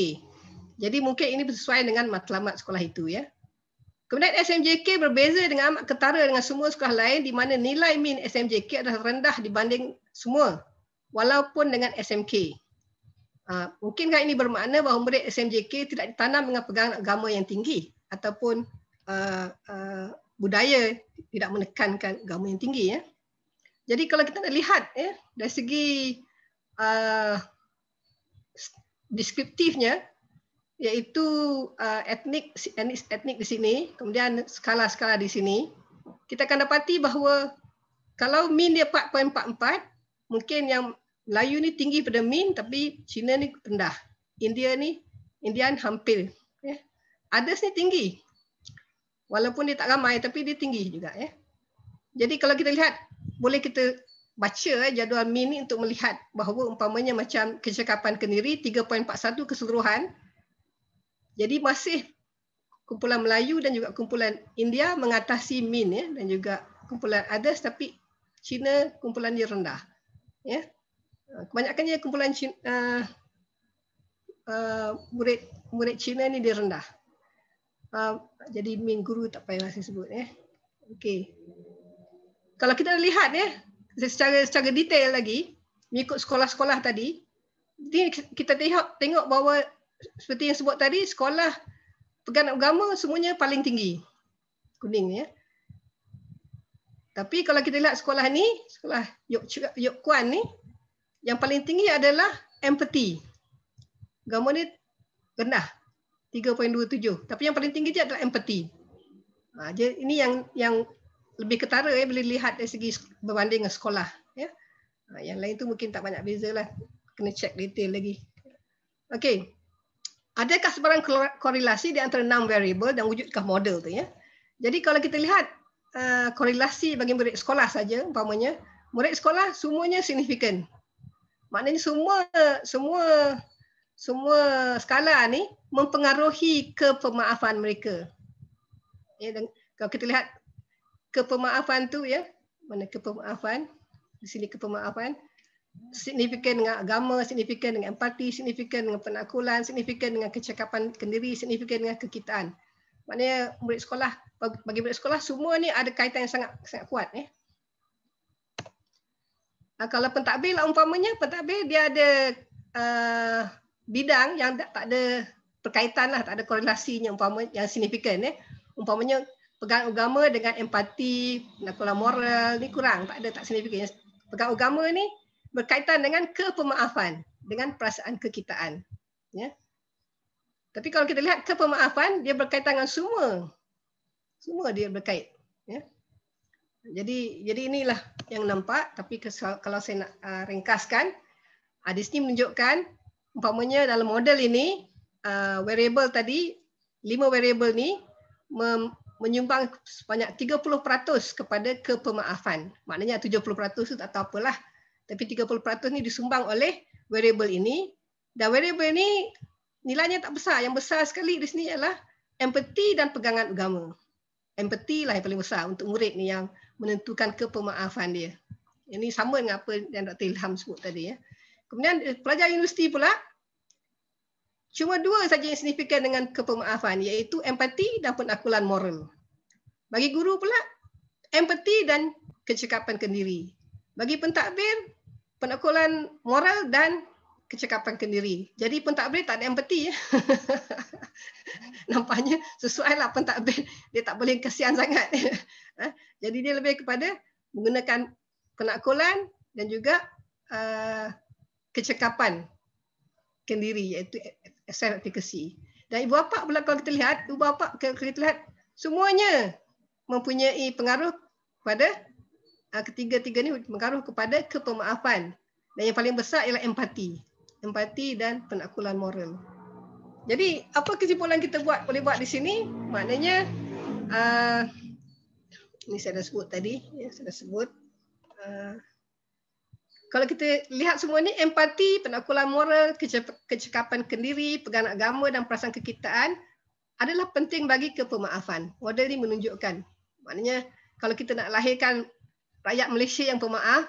Jadi mungkin ini bersesuaian dengan matlamat sekolah itu ya. Kemudian SMJK berbeza dengan amat ketara dengan semua sekolah lain di mana nilai min SMJK adalah rendah dibanding semua walaupun dengan SMK. Ah, mungkinkah ini bermakna bahawa murid SMJK tidak ditanam dengan pegangan agama yang tinggi ataupun uh, uh, budaya tidak menekankan agama yang tinggi. Ya? Jadi kalau kita nak lihat ya, dari segi uh, deskriptifnya, yaitu uh, etnik etnik di sini kemudian skala-skala di sini kita akan dapati bahawa kalau min dia 4.44 mungkin yang Layu ni tinggi pada min tapi China ni rendah India ni Indian hampir ya others ni tinggi walaupun dia tak ramai tapi dia tinggi juga ya jadi kalau kita lihat boleh kita baca eh, jadual min ini untuk melihat bahawa umpamanya macam kecakapan kendiri 3.41 keseluruhan jadi masih kumpulan Melayu dan juga kumpulan India mengatasi min ya dan juga kumpulan others tapi Cina kumpulan dia rendah. Ya. Ah, Kebanyakannya kumpulan Cina, uh, uh, ah, murid murid Cina ni dia rendah. Uh, jadi min guru tak payah saya sebut ya. Okey. Kalau kita lihat ya secara secara detail lagi mengikut sekolah-sekolah tadi ini kita tengok tengok bahawa seperti yang sebut tadi sekolah pegang agama semuanya paling tinggi kuning ya tapi kalau kita lihat sekolah ni sekolah Yok Yok Kuan ni yang paling tinggi adalah empathy agama ni rendah 3.27 tapi yang paling tinggi dia adalah empathy ha, jadi ini yang yang lebih ketara ya boleh lihat dari segi berbanding dengan sekolah ya ha, yang lain tu mungkin tak banyak bezalah kena check detail lagi okey adakah sebarang korelasi di antara enam variable dan wujudkah model tu ya jadi kalau kita lihat uh, korelasi bagi murid sekolah saja umpamanya murid sekolah semuanya signifikan maknanya semua semua semua skala ni mempengaruhi kepemaafan mereka ya dan kalau kita lihat kepemaafan tu ya mana kepemaafan di sini kepemaafan signifikan dengan agama, signifikan dengan empati, signifikan dengan penakulan, signifikan dengan kecakapan kendiri, signifikan dengan kekitaan. Maknanya murid sekolah, bagi murid sekolah semua ni ada kaitan yang sangat sangat kuat. Eh. Ah, kalau pentadbir lah umpamanya, pentadbir dia ada uh, bidang yang tak, tak ada perkaitan lah, tak ada korelasinya umpama yang signifikan. Eh. Umpamanya pegang agama dengan empati, penakulan moral ni kurang, tak ada, tak signifikan. Pegang agama ni, berkaitan dengan kepemaafan dengan perasaan kekitaan ya tapi kalau kita lihat kepemaafan dia berkaitan dengan semua semua dia berkait ya jadi jadi inilah yang nampak tapi kalau saya nak uh, ringkaskan hadis uh, ini menunjukkan umpamanya dalam model ini uh, variable tadi lima variable ni menyumbang sebanyak 30% kepada kepemaafan. Maknanya 70% tu tak tahu apalah tapi 30% ni disumbang oleh variable ini dan variable ini nilainya tak besar yang besar sekali di sini ialah empathy dan pegangan agama empathy lah yang paling besar untuk murid ni yang menentukan kepemaafan dia ini sama dengan apa yang Dr. Ilham sebut tadi ya kemudian eh, pelajar universiti pula cuma dua saja yang signifikan dengan kepemaafan iaitu empathy dan penakulan moral bagi guru pula empathy dan kecekapan kendiri bagi pentadbir penekolan moral dan kecekapan kendiri. Jadi pentadbir tak ada empati. Ya. (laughs) Nampaknya sesuai sesuailah pentadbir. Dia tak boleh kasihan sangat. (laughs) Eh, jadi dia lebih kepada menggunakan penakulan dan juga uh, kecekapan kendiri iaitu self-efficacy. Dan ibu bapa pula kalau kita lihat, ibu bapa kalau kita lihat semuanya mempunyai pengaruh pada Ah, ketiga-tiga ni mengaruh kepada kepemaafan dan yang paling besar ialah empati empati dan penakulan moral jadi apa kesimpulan kita buat boleh buat di sini maknanya uh, ah, ini saya dah sebut tadi ya, saya dah sebut uh, kalau kita lihat semua ni empati penakulan moral kecekapan kendiri pegangan agama dan perasaan kekitaan adalah penting bagi kepemaafan model ini menunjukkan maknanya kalau kita nak lahirkan rakyat Malaysia yang pemaaf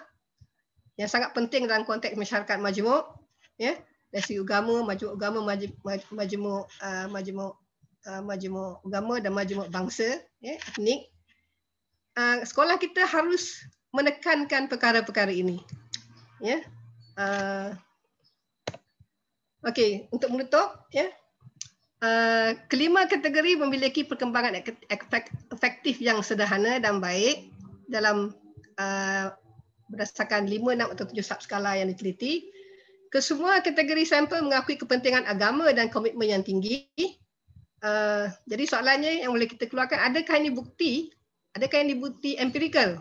yang sangat penting dalam konteks masyarakat majmuk ya dari segi agama majmuk agama majmuk majmuk uh, majmuk uh, agama dan majmuk bangsa ya etnik uh, sekolah kita harus menekankan perkara-perkara ini ya uh, okey untuk menutup ya uh, kelima kategori memiliki perkembangan efektif yang sederhana dan baik dalam Uh, berdasarkan 5, 6 atau 7 subskala yang diteliti. Kesemua kategori sampel mengakui kepentingan agama dan komitmen yang tinggi. Uh, jadi soalannya yang boleh kita keluarkan, adakah ini bukti, adakah ini bukti empirical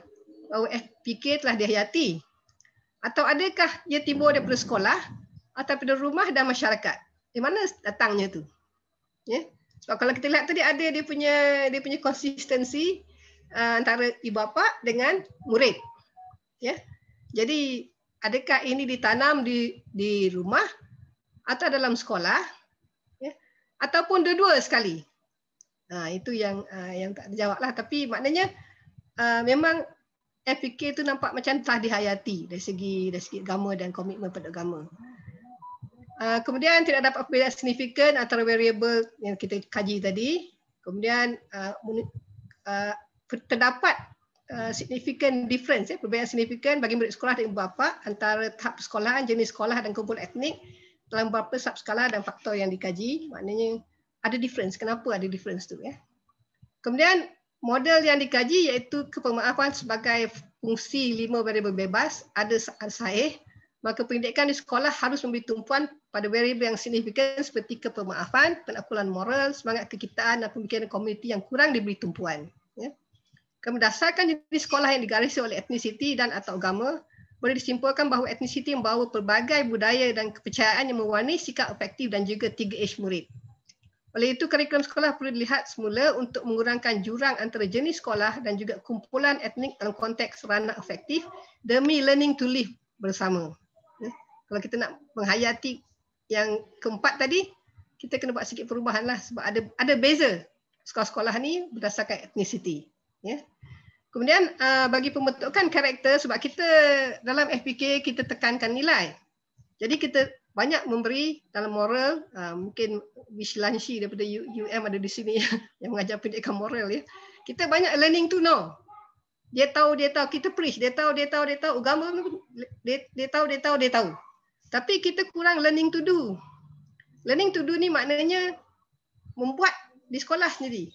bahawa FPK telah dihayati? Atau adakah ia timbul daripada sekolah atau daripada rumah dan masyarakat? Di mana datangnya tu? Ya. Sebab kalau kita lihat tadi ada dia punya dia punya konsistensi Eh, antara ibu bapa dengan murid. Ya. Jadi adakah ini ditanam di di rumah atau dalam sekolah? Ya. Ataupun dua-dua sekali. Ha, itu yang uh, yang tak terjawablah tapi maknanya uh, memang FPK itu nampak macam telah dihayati dari segi dari segi agama dan komitmen pada agama. Uh, kemudian tidak dapat perbezaan signifikan antara variable yang kita kaji tadi. Kemudian uh, uh, terdapat uh, significant difference ya perbezaan signifikan bagi murid sekolah dan ibu bapa antara tahap sekolahan jenis sekolah dan kumpul etnik dalam beberapa subskala dan faktor yang dikaji maknanya ada difference kenapa ada difference tu ya kemudian model yang dikaji iaitu kepemaafan sebagai fungsi lima variable bebas ada sahih maka pendidikan di sekolah harus memberi tumpuan pada variable yang signifikan seperti kepemaafan, penakulan moral, semangat kekitaan dan pemikiran komuniti yang kurang diberi tumpuan. Ya. Berdasarkan jenis sekolah yang digarisi oleh etnisiti dan atau agama, boleh disimpulkan bahawa etnisiti membawa pelbagai budaya dan kepercayaan yang mewarnai sikap efektif dan juga 3H murid. Oleh itu, kurikulum sekolah perlu dilihat semula untuk mengurangkan jurang antara jenis sekolah dan juga kumpulan etnik dalam konteks ranah efektif demi learning to live bersama. Ya. Kalau kita nak menghayati yang keempat tadi, kita kena buat sikit perubahan lah sebab ada, ada beza sekolah-sekolah ni berdasarkan etnisiti ya. Kemudian uh, bagi pembentukan karakter sebab kita dalam FPK kita tekankan nilai. Jadi kita banyak memberi dalam moral uh, mungkin Wish Lanshi daripada UM ada di sini (laughs) yang mengajar pendidikan moral ya. Kita banyak learning to know. Dia tahu dia tahu kita preach, dia tahu dia tahu dia tahu agama dia, dia tahu dia tahu dia tahu. Tapi kita kurang learning to do. Learning to do ni maknanya membuat di sekolah sendiri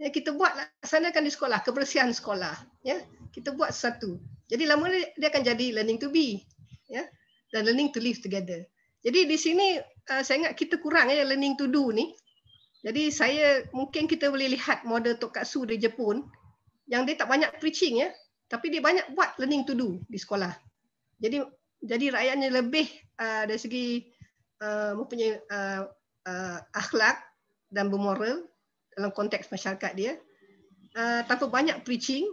ya, kita buat laksanakan di sekolah, kebersihan sekolah. Ya, kita buat satu. Jadi lama dia akan jadi learning to be ya, dan learning to live together. Jadi di sini uh, saya ingat kita kurang ya learning to do ni. Jadi saya mungkin kita boleh lihat model Tokatsu di Jepun yang dia tak banyak preaching ya, tapi dia banyak buat learning to do di sekolah. Jadi jadi rakyatnya lebih uh, dari segi uh, mempunyai uh, uh, akhlak dan bermoral dalam konteks masyarakat dia. Uh, tanpa banyak preaching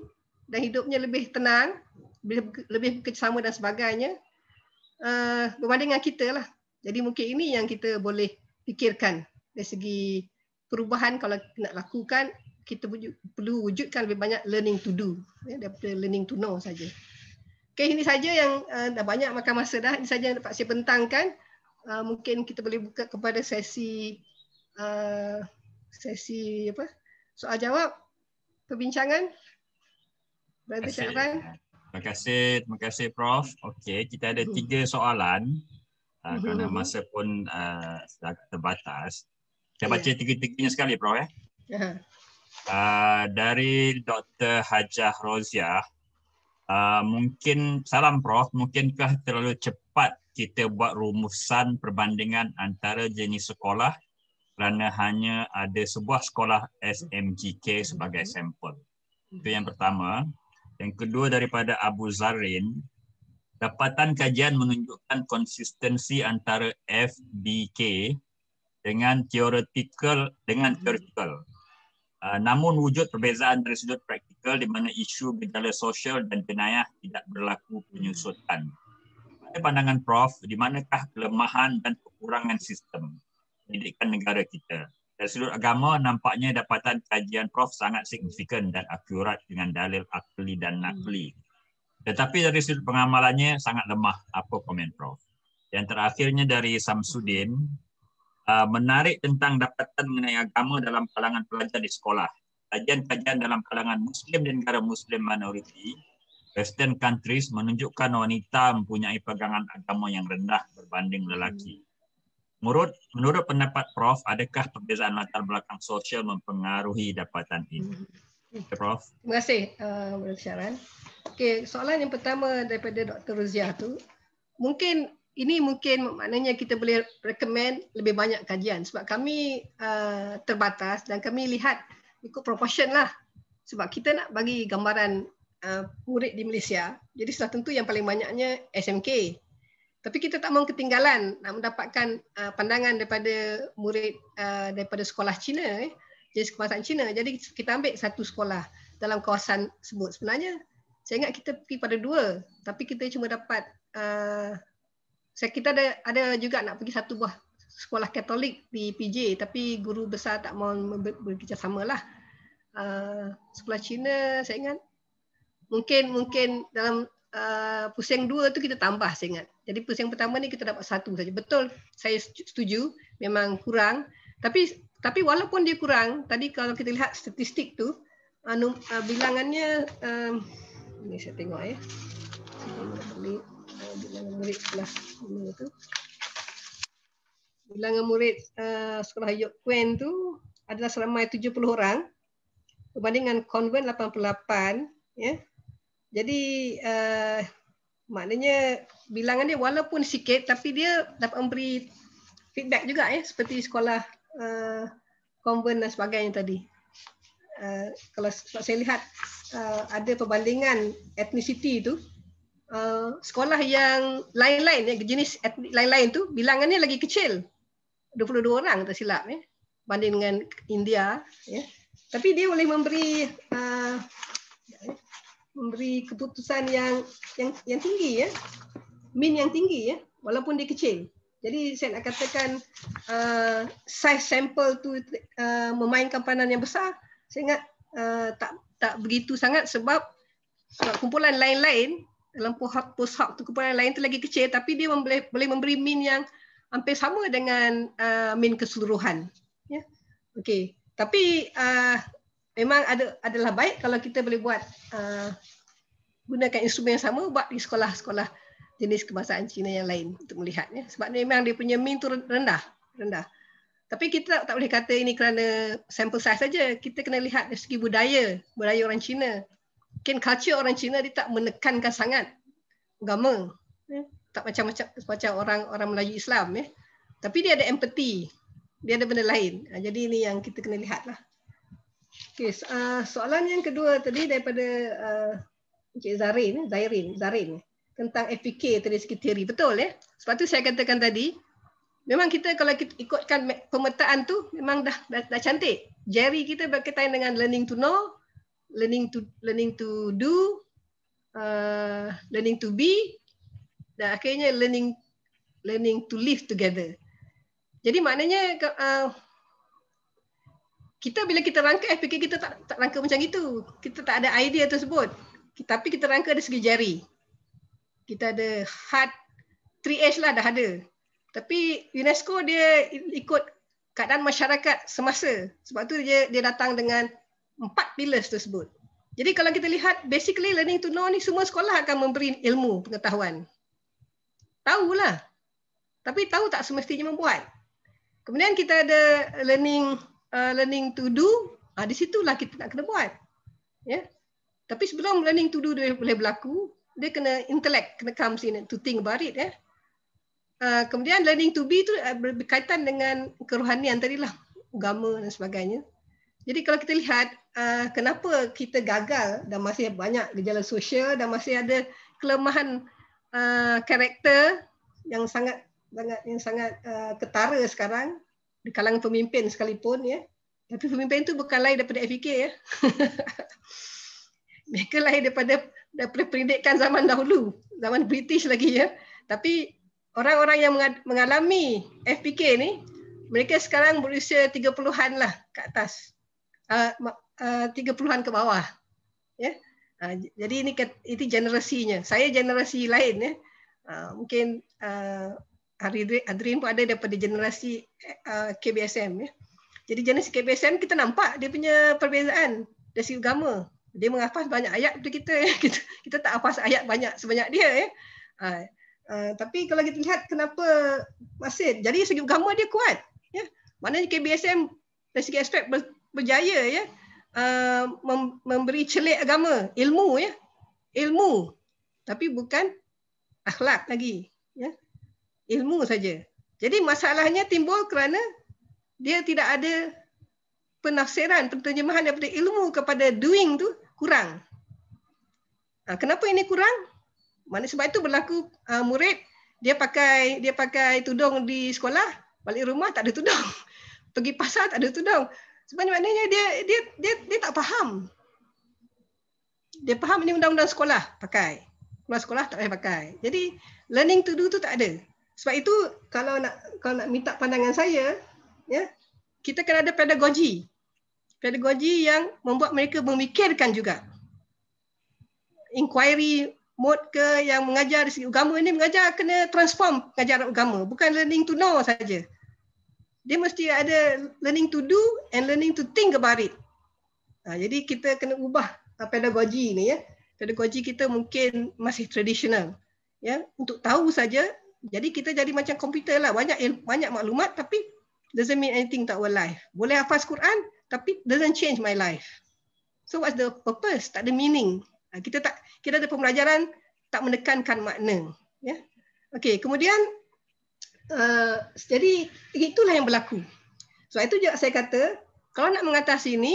dan hidupnya lebih tenang, lebih, lebih bekerjasama dan sebagainya. Uh, berbanding dengan kita lah. Jadi mungkin ini yang kita boleh fikirkan dari segi perubahan kalau nak lakukan, kita wujud, perlu wujudkan lebih banyak learning to do ya, daripada learning to know saja. Okay, ini saja yang uh, dah banyak makan masa dah. Ini saja yang dapat saya bentangkan. Uh, mungkin kita boleh buka kepada sesi uh, sesi apa soal jawab perbincangan Brother Syarifan Terima kasih, terima kasih Prof. Okey, kita ada hmm. tiga soalan uh, kerana hmm, masa pun uh, terbatas. Saya baca tiga-tiganya sekali Prof. Eh? Uh, dari Dr. Hajah Roziah, uh, mungkin salam Prof, mungkinkah terlalu cepat kita buat rumusan perbandingan antara jenis sekolah kerana hanya ada sebuah sekolah SMGK sebagai mhm. sampel. Mhm. Itu yang pertama. Yang kedua daripada Abu Zarin, dapatan kajian menunjukkan konsistensi antara FBK dengan teoretikal dengan theoretical. Uh, namun wujud perbezaan dari sudut praktikal di mana isu gejala sosial dan jenayah tidak berlaku penyusutan. Pada pandangan Prof, di manakah kelemahan dan kekurangan sistem? pendidikan negara kita. Dari sudut agama, nampaknya dapatan kajian Prof sangat signifikan dan akurat dengan dalil akli dan nakli. Tetapi dari sudut pengamalannya, sangat lemah. Apa komen Prof? Yang terakhirnya dari Samsudin, uh, menarik tentang dapatan mengenai agama dalam kalangan pelajar di sekolah. Kajian-kajian dalam kalangan Muslim dan negara Muslim minoriti Western countries menunjukkan wanita mempunyai pegangan agama yang rendah berbanding lelaki. Hmm. Menurut, menurut pendapat Prof, adakah perbezaan latar belakang sosial mempengaruhi dapatan ini? Hmm. Okay, Prof. Terima kasih, uh, Syaran. Okay, soalan yang pertama daripada Dr. Ruziah tu, mungkin ini mungkin maknanya kita boleh recommend lebih banyak kajian sebab kami uh, terbatas dan kami lihat ikut proportion lah. Sebab kita nak bagi gambaran uh, murid di Malaysia, jadi sudah tentu yang paling banyaknya SMK. Tapi kita tak mahu ketinggalan nak mendapatkan uh, pandangan daripada murid uh, daripada sekolah Cina, eh, jenis kemasan Cina. Jadi kita ambil satu sekolah dalam kawasan sebut. Sebenarnya saya ingat kita pergi pada dua, tapi kita cuma dapat uh, saya kita ada ada juga nak pergi satu buah sekolah Katolik di PJ, tapi guru besar tak mahu berkerjasama lah. Uh, sekolah Cina saya ingat mungkin mungkin dalam Uh, pusing dua tu kita tambah saya ingat. Jadi pusing pertama ni kita dapat satu saja. Betul saya setuju memang kurang tapi tapi walaupun dia kurang tadi kalau kita lihat statistik tu anu uh, bilangannya uh, ini saya tengok ya. Bilangan murid lah mana tu. Bilangan murid uh, sekolah York Queen tu adalah seramai 70 orang berbanding dengan konven 88 ya. Yeah. Jadi uh, maknanya bilangan dia walaupun sikit tapi dia dapat memberi feedback juga ya seperti sekolah uh, eh, konven dan sebagainya tadi. Uh, kalau, saya lihat uh, ada perbandingan etnisiti itu uh, sekolah yang lain-lain ya jenis etnik lain-lain tu bilangannya lagi kecil. 22 orang tak silap ya banding dengan India ya. Tapi dia boleh memberi uh, memberi keputusan yang yang yang tinggi ya. Min yang tinggi ya walaupun dia kecil. Jadi saya nak katakan uh, size sample tu uh, memainkan peranan yang besar. Saya ingat uh, tak tak begitu sangat sebab, sebab kumpulan lain-lain dalam post post tu kumpulan lain tu lagi kecil tapi dia boleh boleh memberi min yang hampir sama dengan uh, min keseluruhan. Ya. Yeah. Okey. Tapi uh, memang ada adalah baik kalau kita boleh buat uh, gunakan instrumen yang sama buat di sekolah-sekolah jenis kebangsaan Cina yang lain untuk melihatnya sebab memang dia punya min tu rendah rendah tapi kita tak, boleh kata ini kerana sample size saja kita kena lihat dari segi budaya budaya orang Cina mungkin culture orang Cina dia tak menekankan sangat agama eh? tak macam-macam macam orang orang Melayu Islam ya tapi dia ada empathy dia ada benda lain ha, jadi ini yang kita kena lihatlah Okay, uh, soalan yang kedua tadi daripada uh, Encik Zarin, eh? Zairin, Zarin tentang FPK tadi segi teori. Betul ya? Sebab tu saya katakan tadi, memang kita kalau kita ikutkan pemetaan tu memang dah dah, dah cantik. Jari kita berkaitan dengan learning to know, learning to learning to do, uh, learning to be dan akhirnya learning learning to live together. Jadi maknanya uh, kita bila kita rangka eh, FPK kita tak, tak rangka macam itu. Kita tak ada idea tersebut. Tapi kita rangka ada segi jari. Kita ada hard 3H lah dah ada. Tapi UNESCO dia ikut keadaan masyarakat semasa. Sebab tu dia dia datang dengan empat pillars tersebut. Jadi kalau kita lihat basically learning to know ni semua sekolah akan memberi ilmu pengetahuan. tahu lah. Tapi tahu tak semestinya membuat. Kemudian kita ada learning uh, learning to do, uh, di situlah kita nak kena buat. Ya. Yeah? Tapi sebelum learning to do dia boleh berlaku, dia kena intellect, kena comes in to think about it. Yeah? Ya. Uh, kemudian learning to be itu ah, berkaitan dengan kerohanian tadilah, agama dan sebagainya. Jadi kalau kita lihat uh, kenapa kita gagal dan masih banyak gejala sosial dan masih ada kelemahan karakter yang sangat sangat yang sangat uh, ketara sekarang di kalangan pemimpin sekalipun ya. Tapi pemimpin itu bukan lain daripada FK e ya. (laughs) Mereka lain daripada daripada pendidikan zaman dahulu, zaman British lagi ya. Tapi orang-orang yang mengalami FPK ni mereka sekarang berusia 30-an lah ke atas. Uh, uh, 30-an ke bawah. Ya. Yeah. Uh, jadi ini itu generasinya. Saya generasi lain ya. Uh, mungkin uh, Adrian, Adrian pun ada daripada generasi eh, eh, KBSM ya. Jadi generasi KBSM kita nampak dia punya perbezaan dari segi agama. Dia menghafaz banyak ayat untuk kita ya. (laughs) Kita, kita tak hafaz ayat banyak sebanyak dia ya. Ha, uh, tapi kalau kita lihat kenapa masih jadi segi agama dia kuat ya. Maknanya KBSM dari segi aspek ber, berjaya ya. Uh, mem- memberi celik agama, ilmu ya. Ilmu tapi bukan akhlak lagi ya ilmu saja. Jadi masalahnya timbul kerana dia tidak ada penafsiran, penterjemahan daripada ilmu kepada doing tu kurang. Ha, kenapa ini kurang? Mana sebab itu berlaku uh, murid dia pakai dia pakai tudung di sekolah, balik rumah tak ada tudung. (laughs) Pergi pasar tak ada tudung. Sebab maknanya dia, dia dia dia tak faham. Dia faham ini undang-undang sekolah pakai. Keluar sekolah tak boleh pakai. Jadi learning to do tu tak ada. Sebab itu kalau nak kalau nak minta pandangan saya, ya, kita kena ada pedagogi. Pedagogi yang membuat mereka memikirkan juga. Inquiry mode ke yang mengajar di segi agama ini mengajar kena transform mengajar agama. Bukan learning to know saja. Dia mesti ada learning to do and learning to think about it. Ha, jadi kita kena ubah ha, pedagogi ini ya. Pedagogi kita mungkin masih tradisional ya untuk tahu saja jadi kita jadi macam komputer lah banyak banyak maklumat tapi doesn't mean anything to our life boleh hafaz Quran tapi doesn't change my life so what's the purpose tak ada meaning ah, kita tak kita ada pembelajaran tak menekankan makna ya yeah? okey kemudian uh, jadi itulah yang berlaku so itu juga saya kata kalau nak mengatasi ini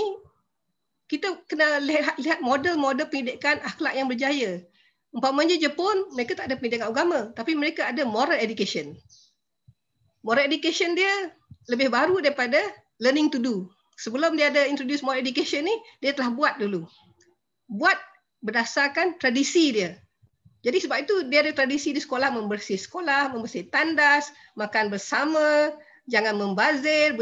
kita kena lihat, lihat model-model pendidikan akhlak yang berjaya umpamanya Jepun mereka tak ada pendidikan agama tapi mereka ada moral education moral education dia lebih baru daripada learning to do sebelum dia ada introduce moral education ni dia telah buat dulu buat berdasarkan tradisi dia jadi sebab itu dia ada tradisi di sekolah membersih sekolah membersih tandas makan bersama jangan membazir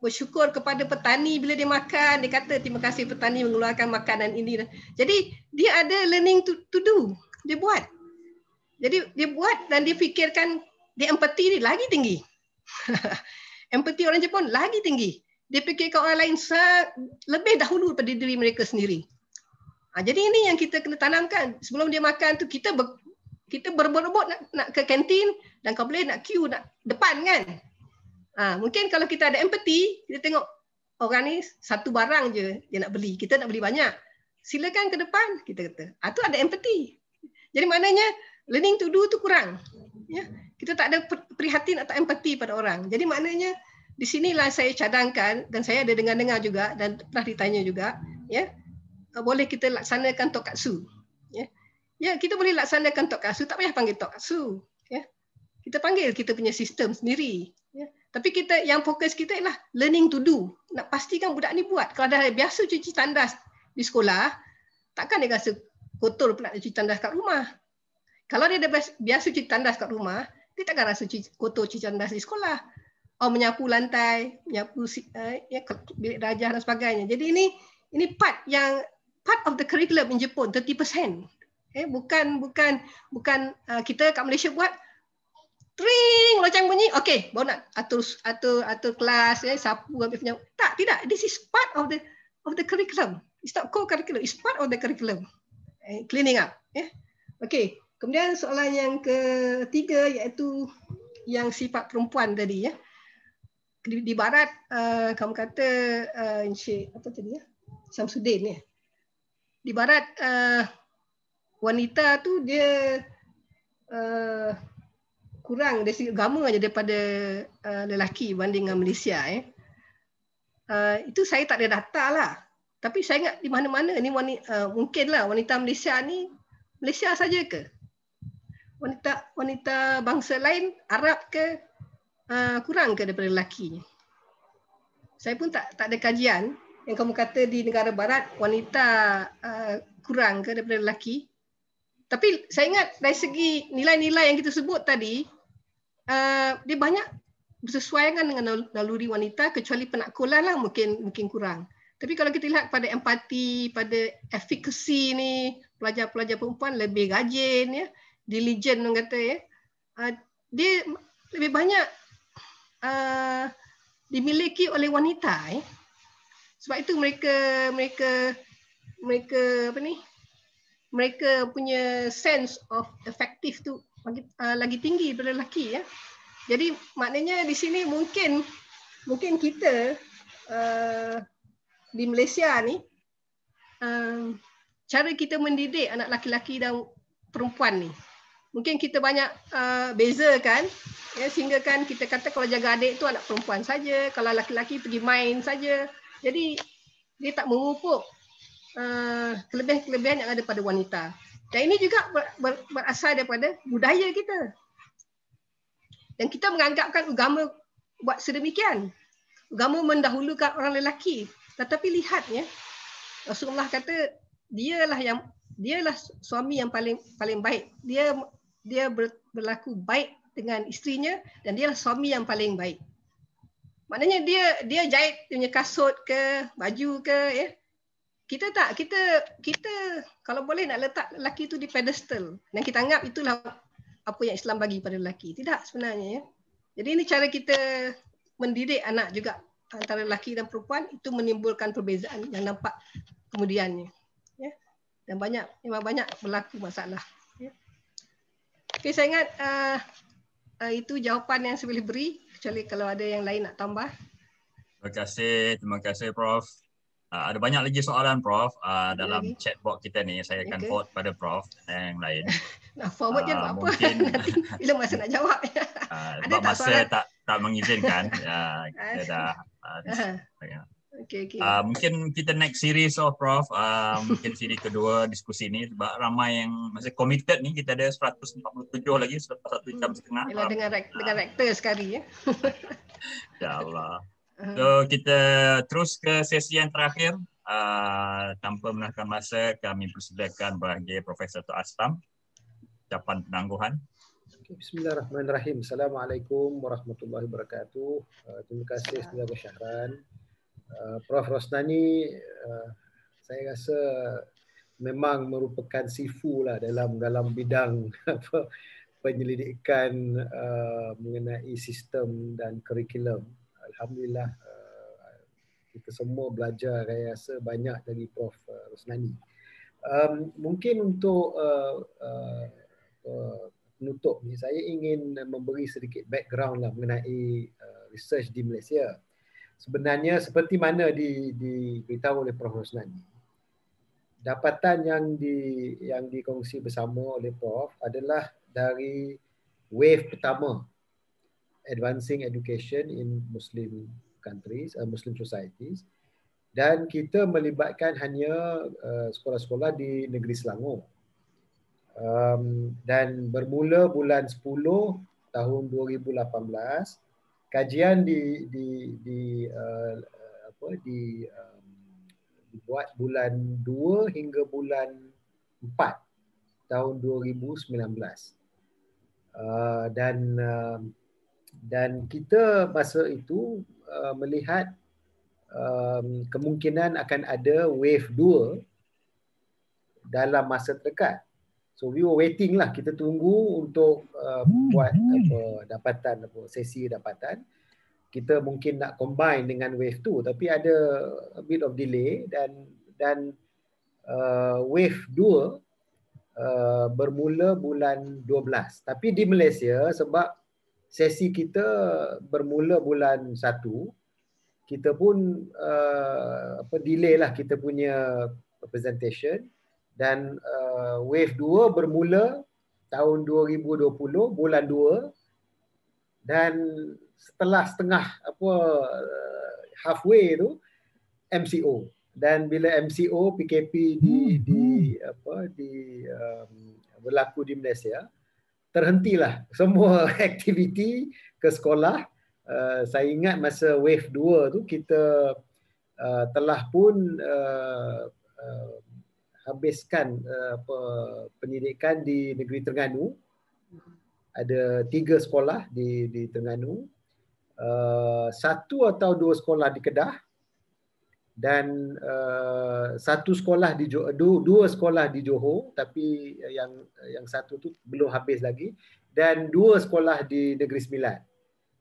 bersyukur kepada petani bila dia makan dia kata terima kasih petani mengeluarkan makanan ini jadi dia ada learning to, to do dia buat. Jadi dia buat dan dia fikirkan dia empathy ni lagi tinggi. (laughs) Empati orang Jepun lagi tinggi. Dia fikirkan orang lain se- lebih dahulu daripada diri mereka sendiri. Ha, jadi ini yang kita kena tanamkan. Sebelum dia makan tu kita ber- kita berebut-rebut nak, nak ke kantin dan kau boleh nak queue nak depan kan. Ha, mungkin kalau kita ada empati, kita tengok orang ni satu barang je dia nak beli. Kita nak beli banyak. Silakan ke depan, kita kata. Ha, tu ada empati. Jadi maknanya learning to do tu kurang. Ya. Kita tak ada prihatin atau empati pada orang. Jadi maknanya di sinilah saya cadangkan dan saya ada dengar-dengar juga dan pernah ditanya juga, ya. Eh, boleh kita laksanakan tokatsu. Ya. Ya, kita boleh laksanakan tokatsu, tak payah panggil tokatsu, ya. Kita panggil kita punya sistem sendiri, ya. Tapi kita yang fokus kita ialah learning to do. Nak pastikan budak ni buat. Kalau dah biasa cuci tandas di sekolah, takkan dia rasa kotor pula dia cuci tandas kat rumah. Kalau dia dah biasa cuci tandas kat rumah, dia takkan rasa cuci, kotor cuci tandas di sekolah. Oh menyapu lantai, menyapu uh, ya, bilik rajah dan sebagainya. Jadi ini ini part yang part of the curriculum in Jepun 30%. Okay, eh, bukan bukan bukan uh, kita kat Malaysia buat tring loceng bunyi. Okey, baru nak atur atur atur kelas ya, sapu ambil penyapu. Tak, tidak. This is part of the of the curriculum. It's not core curriculum It's part of the curriculum. Eh, cleaning up. Yeah. Okay. Kemudian soalan yang ketiga iaitu yang sifat perempuan tadi. Yeah. Di, di barat, uh, kamu kata uh, Encik apa tadi, ya? Samsudin. Yeah. Di barat, uh, wanita tu dia uh, kurang dari segi agama aja daripada uh, lelaki banding dengan Malaysia. Ya. Eh. Uh, itu saya tak ada data lah. Tapi saya ingat di mana-mana ni uh, eh, mungkinlah wanita Malaysia ni Malaysia saja ke? Wanita wanita bangsa lain Arab ke uh, kurang ke daripada lelakinya? Saya pun tak tak ada kajian yang kamu kata di negara barat wanita uh, kurang ke daripada lelaki. Tapi saya ingat dari segi nilai-nilai yang kita sebut tadi uh, dia banyak bersesuaian dengan naluri wanita kecuali penakulan lah mungkin mungkin kurang. Tapi kalau kita lihat pada empati, pada efikasi ni, pelajar-pelajar perempuan lebih rajin ya, diligent orang kata ya. Uh, dia lebih banyak uh, dimiliki oleh wanita ya. Sebab itu mereka mereka mereka apa ni? Mereka punya sense of effective tu lagi, uh, lagi tinggi daripada lelaki ya. Jadi maknanya di sini mungkin mungkin kita uh, di Malaysia ni um, cara kita mendidik anak laki-laki dan perempuan ni mungkin kita banyak uh, beza kan ya sehingga kan kita kata kalau jaga adik tu anak perempuan saja kalau laki-laki pergi main saja jadi dia tak mengupuk uh, kelebihan-kelebihan yang ada pada wanita dan ini juga berasal daripada budaya kita dan kita menganggapkan agama buat sedemikian agama mendahulukan orang lelaki tetapi lihat ya. Rasulullah kata dialah yang dialah suami yang paling paling baik. Dia dia berlaku baik dengan isterinya dan dialah suami yang paling baik. Maknanya dia dia jahit dia punya kasut ke, baju ke ya. Kita tak kita kita kalau boleh nak letak lelaki tu di pedestal dan kita anggap itulah apa yang Islam bagi pada lelaki. Tidak sebenarnya ya. Jadi ini cara kita mendidik anak juga antara lelaki dan perempuan itu menimbulkan perbezaan yang nampak kemudiannya ya dan banyak memang banyak berlaku masalah ya okay, saya ingat uh, uh, itu jawapan yang saya boleh beri kecuali kalau ada yang lain nak tambah terima kasih terima kasih prof uh, ada banyak lagi soalan prof uh, dalam okay. chatbot kita ni saya akan okay. pada prof yang lain (laughs) nah forward uh, je apa mungkin... (laughs) nanti bila masa nak jawab (laughs) uh, ada tak masa soalan? tak tak mengizinkan (laughs) ya kita dah okay, okay. Uh, mungkin kita next series of oh, prof uh, mungkin series kedua diskusi ni sebab ramai yang masih committed ni kita ada 147 lagi selepas satu jam hmm. setengah Yalah, dengan rek- uh, dengan rektor sekali ya insyaallah (laughs) so kita terus ke sesi yang terakhir uh, tanpa menahkan masa kami persediakan bagi profesor Tok Astam ucapan penangguhan Bismillahirrahmanirrahim. Assalamualaikum warahmatullahi wabarakatuh. Uh, terima kasih Saudara Syahran. Uh, Prof Rosnani uh, saya rasa memang merupakan sifu lah dalam dalam bidang (laughs) apa penyelidikan mengenai sistem dan kurikulum. Alhamdulillah kita semua belajar saya rasa banyak dari Prof Rosnani. Um, mungkin untuk uh, uh, penutup ni saya ingin eh, memberi sedikit background lah mengenai uh, research di Malaysia. Sebenarnya seperti mana di diberitahu oleh Prof Husnani. Dapatan yang di yang dikongsi bersama oleh Prof adalah dari wave pertama advancing education in Muslim countries, uh, Muslim societies dan kita melibatkan hanya uh, sekolah-sekolah di negeri Selangor um, dan bermula bulan 10 tahun 2018 kajian di di di uh, apa di um, dibuat bulan 2 hingga bulan 4 tahun 2019 uh, eh, dan uh, dan kita masa itu uh, melihat um, kemungkinan akan ada wave 2 dalam masa terdekat So we were waiting lah kita tunggu untuk uh, hmm, buat hmm. apa dapatan apa sesi dapatan. Kita mungkin nak combine dengan wave tu tapi ada a bit of delay dan dan uh, wave 2 uh, bermula bulan 12. Tapi di Malaysia sebab sesi kita bermula bulan 1 kita pun uh, apa delay lah kita punya presentation dan uh, wave 2 bermula tahun 2020 bulan 2 dan setelah setengah apa uh, halfway tu MCO dan bila MCO PKP di hmm, hmm. di apa di um, berlaku di Malaysia terhentilah semua (laughs) aktiviti ke sekolah uh, saya ingat masa wave 2 tu kita uh, telah pun uh, uh, habiskan uh, apa pendidikan di negeri Terengganu. Ada tiga sekolah di di Terengganu. Uh, satu atau dua sekolah di Kedah dan uh, satu sekolah di Johor, dua, dua sekolah di Johor tapi yang yang satu tu belum habis lagi dan dua sekolah di Negeri Sembilan.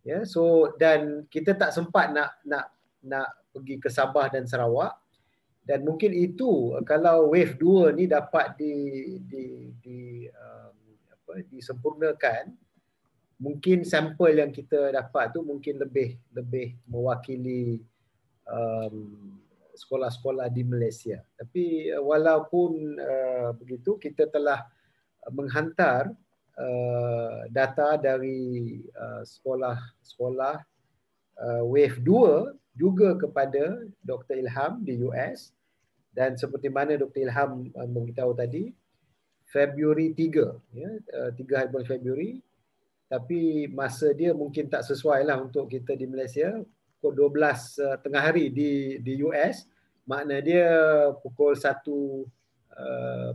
Ya, yeah, so dan kita tak sempat nak nak nak pergi ke Sabah dan Sarawak dan mungkin itu eh, kalau wave 2 ni dapat di di di um, apa disempurnakan mungkin sampel yang kita dapat tu mungkin lebih lebih mewakili um, sekolah-sekolah di Malaysia tapi eh, walaupun uh, begitu kita telah menghantar uh, data dari sekolah-sekolah uh, wave juga kepada Dr. Ilham di US dan seperti mana Dr. Ilham uh, memberitahu tadi Februari 3 ya 3 uh, hari bulan Februari tapi masa dia mungkin tak sesuai lah untuk kita di Malaysia pukul 12 uh, tengah hari di di US makna dia pukul 1 uh,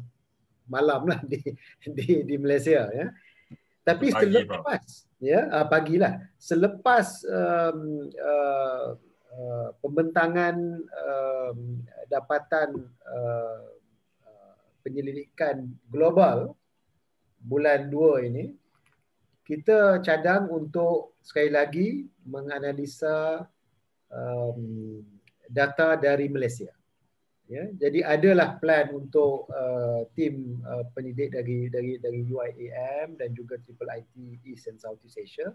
malam lah di di di Malaysia ya tapi selepas ya pagilah selepas um, uh, Uh, pembentangan um, dapatan uh, penyelidikan global bulan 2 ini kita cadang untuk sekali lagi menganalisa um, data dari Malaysia. Ya, jadi adalah plan untuk uh, tim uh, penyidik dari dari dari UIAM dan juga Triple IT East and Southeast Asia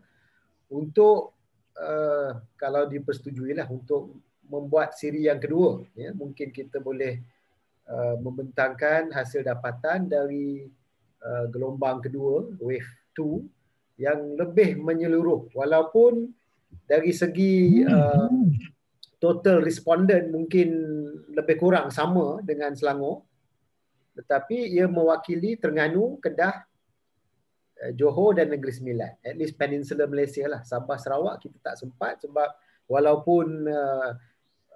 untuk uh, kalau dipersetujui lah untuk membuat siri yang kedua. Ya, mungkin kita boleh uh, membentangkan hasil dapatan dari uh, gelombang kedua, wave two, yang lebih menyeluruh. Walaupun dari segi uh, total responden mungkin lebih kurang sama dengan Selangor, tetapi ia mewakili Terengganu, Kedah, Eh, Johor dan Negeri Sembilan. At least Peninsula Malaysia lah. Sabah, Sarawak kita tak sempat sebab walaupun uh, eh,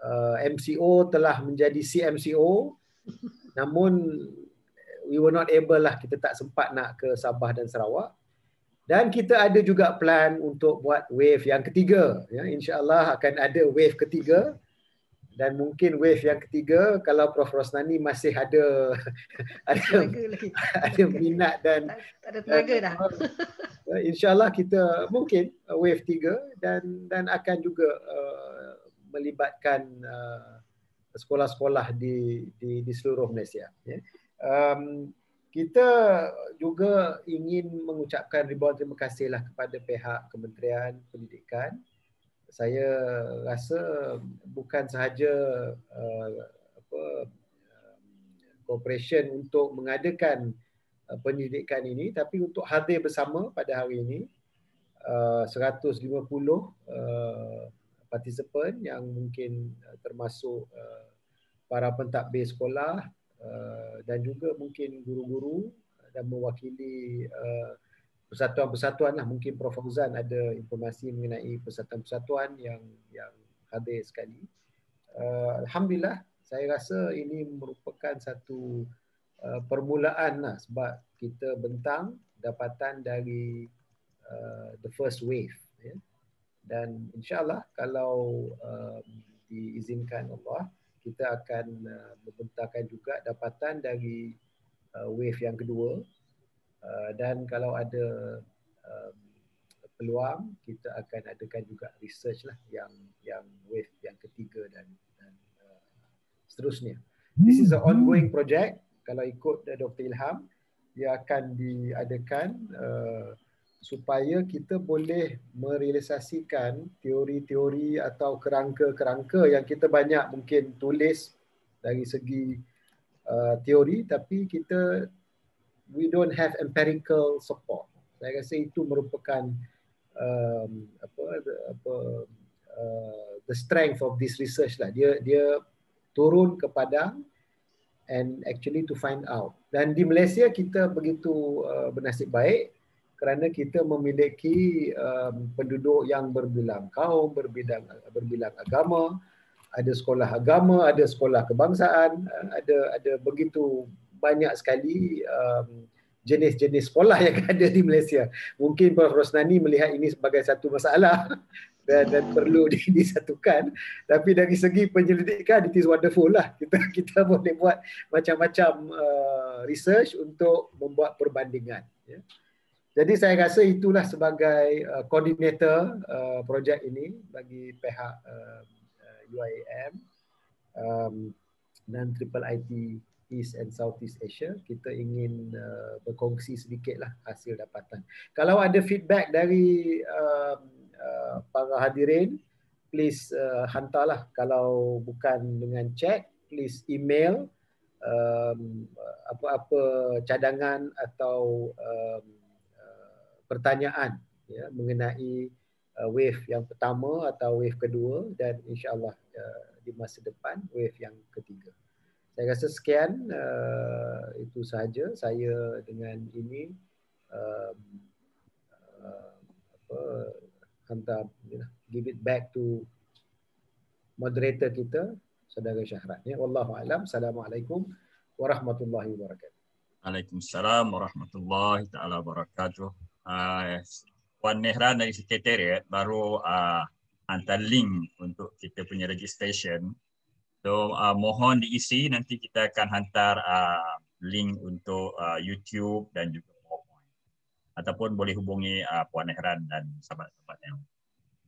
uh, eh, MCO telah menjadi CMCO (laughs) namun we were not able lah kita tak sempat nak ke Sabah dan Sarawak. Dan kita ada juga plan untuk buat wave yang ketiga. Ya, InsyaAllah akan ada wave ketiga dan mungkin wave yang ketiga kalau Prof Rosnani masih ada (laughs) ada ada, (laughs) ada minat dan ada tenaga dah. (laughs) Eh, insyaallah kita mungkin eh, wave tiga dan dan akan juga uh, melibatkan uh, sekolah-sekolah di di di seluruh Malaysia. Yeah. Ya. Um, kita juga ingin mengucapkan ribuan terima kasihlah kepada pihak Kementerian Pendidikan saya rasa bukan sahaja uh, apa um, corporation untuk mengadakan uh, pendidikan ini tapi untuk hadir bersama pada hari ini uh, 150 uh, participant yang mungkin uh, termasuk uh, para pentadbir sekolah uh, dan juga mungkin guru-guru dan mewakili uh, persatuan-persatuan lah mungkin Prof Fauzan ada informasi mengenai persatuan-persatuan yang yang hadir sekali. Uh, Alhamdulillah saya rasa ini merupakan satu uh, permulaan lah sebab kita bentang dapatan dari uh, the first wave ya. dan insyaallah kalau um, diizinkan Allah kita akan uh, membentangkan juga dapatan dari uh, wave yang kedua Uh, dan kalau ada um, peluang kita akan adakan juga research lah yang yang wave yang ketiga dan dan uh, seterusnya. This is an hmm. ongoing project kalau ikut uh, Dr. Ilham dia akan diadakan uh, supaya kita boleh merealisasikan teori-teori atau kerangka-kerangka yang kita banyak mungkin tulis dari segi uh, teori tapi kita we don't have empirical support. Like I say, itu merupakan um, apa, apa, uh, the strength of this research lah. Dia dia turun ke padang and actually to find out. Dan di Malaysia kita begitu uh, bernasib baik kerana kita memiliki um, penduduk yang berbilang kaum, berbilang berbilang agama, ada sekolah agama, ada sekolah kebangsaan, uh, ada ada begitu banyak sekali um, jenis-jenis sekolah (laughs) yang ada di Malaysia. Mungkin Prof. Rosnani melihat ini sebagai satu masalah (laughs) dan, dan perlu (laughs) disatukan. Tapi dari segi penyelidikan, it is wonderful lah. Kita, kita boleh buat macam-macam uh, research untuk membuat perbandingan. Ya. Jadi saya rasa itulah sebagai koordinator uh, uh, projek ini bagi pihak um, uh, UIM um, dan IT. East and Southeast Asia. Kita ingin uh, berkongsi sedikitlah hasil dapatan. Kalau ada feedback dari um, uh, para hadirin, please uh, hantarlah. Kalau bukan dengan chat, please email um, apa-apa cadangan atau um, uh, pertanyaan ya, mengenai uh, wave yang pertama atau wave kedua dan insyaAllah uh, di masa depan wave yang ketiga. Saya rasa sekian uh, itu sahaja saya dengan ini um, uh, apa hantar you know, give it back to moderator kita saudara Syahrat ya. Wallahu Assalamualaikum warahmatullahi wabarakatuh. Waalaikumsalam warahmatullahi taala wabarakatuh. Uh, Nehran dari sekretariat ya, baru uh, hantar link untuk kita punya registration So uh, mohon diisi nanti kita akan hantar uh, link untuk uh, YouTube dan juga PowerPoint ataupun boleh hubungi uh, Puan Ehran dan sahabat-sahabat yang.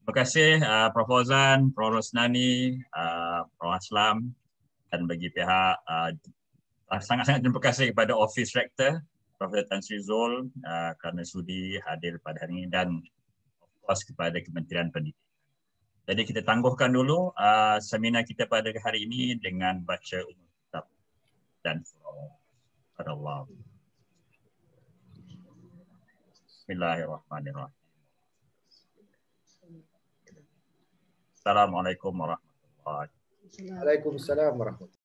Terima kasih uh, Prof Ozan, Prof Rosnani, uh, Prof Aslam dan bagi pihak uh, uh, sangat-sangat uh, terima kasih kepada Office Rector Prof Tan Sri Zul uh, kerana sudi hadir pada hari ini dan of course kepada Kementerian Pendidikan. Jadi kita tangguhkan dulu uh, seminar kita pada hari ini dengan baca umum kitab dan pada Allah. Bismillahirrahmanirrahim. Assalamualaikum warahmatullahi wabarakatuh. Waalaikumsalam warahmatullahi wabarakatuh.